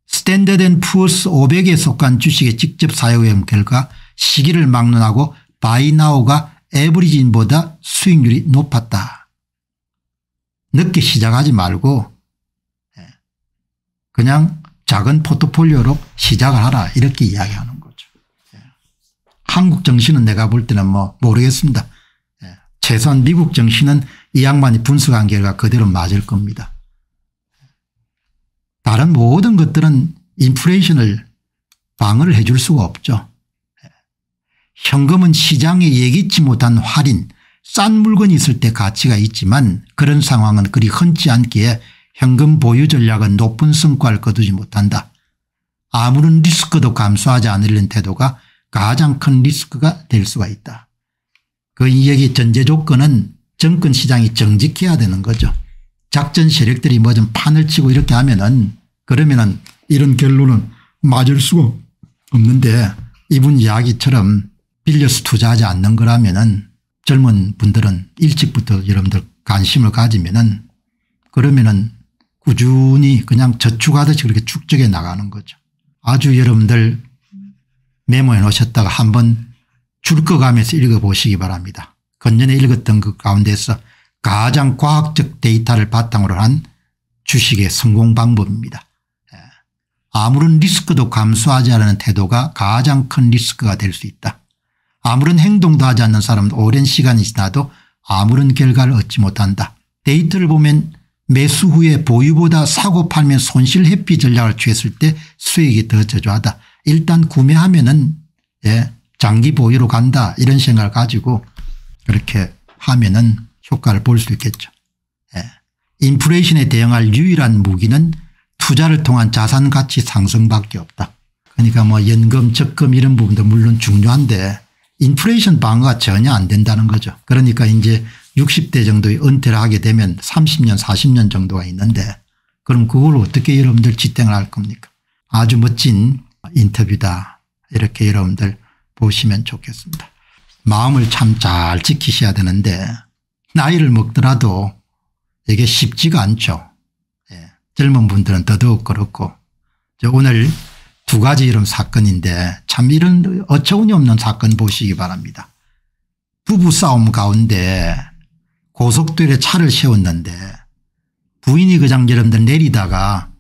스탠드드 앤 푸어스 500에 속한 주식의 직접 사용해온 결과 시기를 막론하고 바이나우가 에브리지인보다 수익률이 높았다. 늦게 시작하지 말고 예, 그냥 작은 포트폴리오로 시작을 하라 이렇게 이야기하는 한국 정신은 내가 볼 때는 뭐 모르겠습니다. 예, 최소한 미국 정신은 이 양반이 분석한 결과 그대로 맞을 겁니다. 다른 모든 것들은 인플레이션을 방어를 해줄 수가 없죠. 예, 현금은 시장에 예기치 못한 할인 싼 물건이 있을 때 가치가 있지만 그런 상황은 그리 흔치 않기에 현금 보유 전략은 높은 성과를 거두지 못한다. 아무런 리스크도 감수하지 않으려는 태도가 가장 큰 리스크가 될 수가 있다. 그 이야기 전제 조건은 정권 시장이 정직해야 되는 거죠. 작전 세력들이 뭐 좀 판을 치고 이렇게 하면은 그러면은 이런 결론은 맞을 수가 없는데 이분 이야기처럼 빌려서 투자하지 않는 거라면은 젊은 분들은 일찍부터 여러분들 관심을 가지면은 그러면은 꾸준히 그냥 저축하듯이 그렇게 축적해 나가는 거죠. 아주 여러분들 메모해 놓으셨다가 한번 줄 거가면서 읽어보시기 바랍니다. 건전에 읽었던 그 가운데서 가장 과학적 데이터를 바탕으로 한 주식의 성공 방법입니다. 예. 아무런 리스크도 감수하지 않는 태도가 가장 큰 리스크가 될 수 있다. 아무런 행동도 하지 않는 사람은 오랜 시간이 지나도 아무런 결과를 얻지 못한다. 데이터를 보면 매수 후에 보유보다 사고 팔면 손실 회피 전략을 취했을 때 수익이 더 저조하다. 일단 구매하면은 예, 장기 보유로 간다 이런 생각을 가지고 그렇게 하면은 효과를 볼 수 있겠죠. 예. 인플레이션에 대응할 유일한 무기는 투자를 통한 자산 가치 상승밖에 없다. 그러니까 뭐 연금 적금 이런 부분도 물론 중요한데 인플레이션 방어가 전혀 안 된다는 거죠. 그러니까 이제 60대 정도의 은퇴를 하게 되면 30년 40년 정도가 있는데 그럼 그걸 어떻게 여러분들 지탱을 할 겁니까 아주 멋진 인터뷰다 이렇게 여러분들 보시면 좋겠습니다. 마음을 참 잘 지키셔야 되는데 나이를 먹더라도 이게 쉽지가 않죠. 예. 젊은 분들은 더더욱 그렇고 저 오늘 두 가지 이런 사건인데 참 이런 어처구니 없는 사건 보시기 바랍니다. 부부싸움 가운데 고속도로에 차를 세웠는데 부인이 그냥 여러분들 내리다가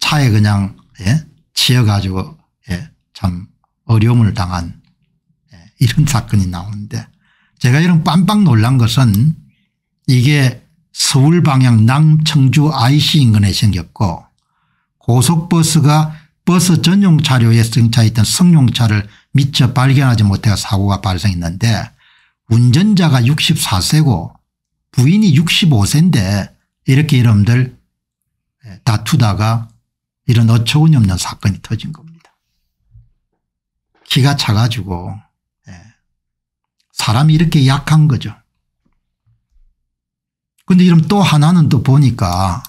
차에 그냥 예? 치여가지고 참 어려움을 당한 예, 이런 사건이 나오는데 제가 이런 빤빵 놀란 것은 이게 서울 방향 남청주 IC 인근에 생겼고 고속버스가 버스 전용 차료에 승차했던 승용차를 미처 발견하지 못해 사고가 발생했는데 운전자가 64세고 부인이 65세인데 이렇게 이름들 예, 다투다가 이런 어처구니없는 사건이 터진 겁니다. 키가 차가지고 예. 사람이 이렇게 약한 거죠. 그런데 이런 또 하나는 또 보니까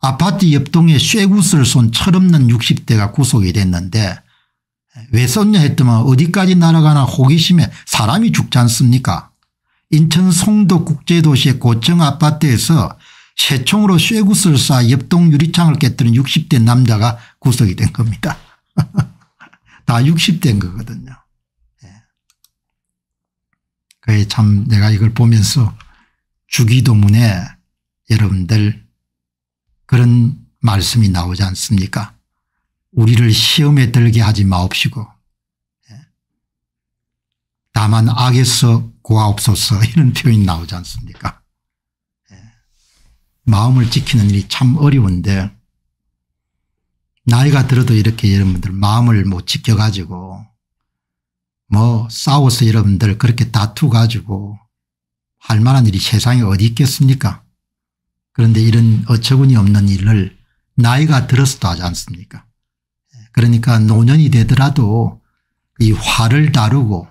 아파트 옆동에 쇠구슬 손 철없는 60대가 구속이 됐는데 예, 왜 썼냐 했더만 어디까지 날아가나 호기심에 사람이 죽지 않습니까 인천 송도 국제도시의 고층 아파트에서 쇠총으로 쇠구슬 쏴 옆동 유리창을 깨뜨린 60대 남자가 구속이 된 겁니다. (laughs) 다 60대인 거거든요. 예. 그게 참 내가 이걸 보면서 주기도문에 여러분들 그런 말씀이 나오지 않습니까 우리를 시험에 들게 하지 마옵시고 예. 다만 악에서 고아옵소서 (laughs) 이런 표현이 나오지 않습니까 예. 마음을 지키는 일이 참 어려운데 나이가 들어도 이렇게 여러분들 마음을 못 뭐 지켜가지고 뭐 싸워서 여러분들 그렇게 다투가지고 할 만한 일이 세상에 어디 있겠습니까 그런데 이런 어처구니 없는 일을 나이가 들어서도 하지 않습니까 그러니까 노년이 되더라도 이 화를 다루고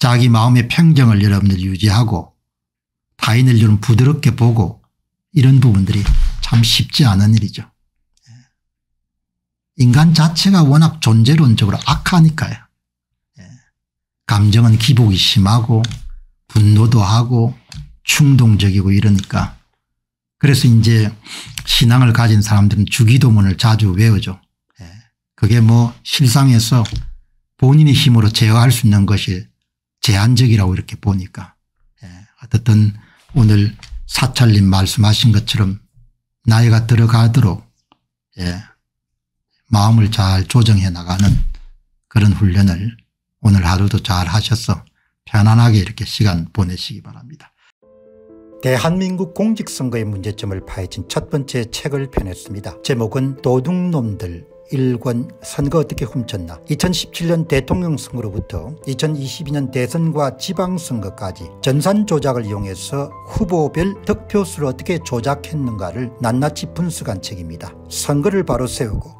자기 마음의 평정을 여러분들 유지하고 타인을 좀 부드럽게 보고 이런 부분들이 참 쉽지 않은 일이죠. 인간 자체가 워낙 존재론적으로 악하니까요. 예. 감정은 기복이 심하고 분노도 하고 충동적이고 이러니까 그래서 이제 신앙을 가진 사람들은 주기도문을 자주 외우죠. 예. 그게 뭐 실상에서 본인의 힘으로 제어할 수 있는 것이 제한적이라고 이렇게 보니까 예. 어쨌든 오늘 사찰님 말씀하신 것처럼 나이가 들어가도록 마음을 잘 조정해 나가는 그런 훈련을 오늘 하루도 잘 하셔서 편안하게 이렇게 시간 보내시기 바랍니다. 대한민국 공직선거의 문제점을 파헤친 첫 번째 책을 펴냈습니다. 제목은 도둑놈들 일권 선거 어떻게 훔쳤나 2017년 대통령 선거로부터 2022년 대선과 지방선거까지 전산 조작을 이용해서 후보별 득표수를 어떻게 조작했는가를 낱낱이 분석한 책입니다. 선거를 바로 세우고